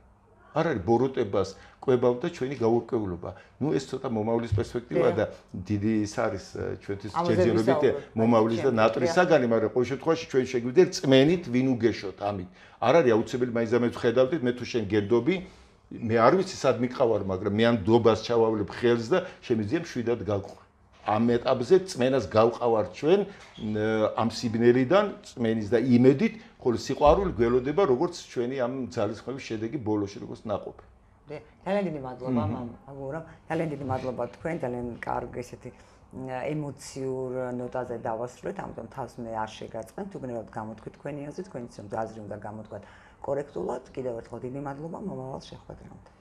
არ არის ბოროტებას კვებავ და ჩვენი გაურკვევლობა ნუ ეს ცოტა მომავლის პერსპექტივა და დიდი ის არის ჩვენთვის შეძლებით მომავლის და ნატრის საგანი მაგრამ ყოველ შემთხვევაში ჩვენ შეგვიძლია წმენით ვინ უგეშოთ ამით არ არის აუცილებელი მაინც ამეთ ხედავდით მე თუ შენ გერდობი მე არ ვიცი სად მიყავარ მაგრამ მე ამ დობას ჩავავლებ ხელს და შემიძლია მშვიდად გაგყვ ამ ეტაპზე წმენას გავყავართ ჩვენ ამ სიგნალიდან წმენის და იმედით ხოლო სიყვარული გველოდება როგორც ჩვენი ამ ძალისხმევის შედეგი ბოლოში როგორც ნაყოფი დე ძალიან დიდი მადლობა მამა აგორა ძალიან დიდი მადლობა თქვენ ძალიან კარგი ესეთი ემოციურ ნოტაზე დავასრულეთ ამიტომ თავს მე არ შეგაწყენ თუნდაც გამოთქვით თქვენი აზრი თქვენი ცნობა აზრი უნდა გამოთქვათ კორექტულად კიდევ ერთხელ დიდი მადლობა მომავალ შეხვედრამდე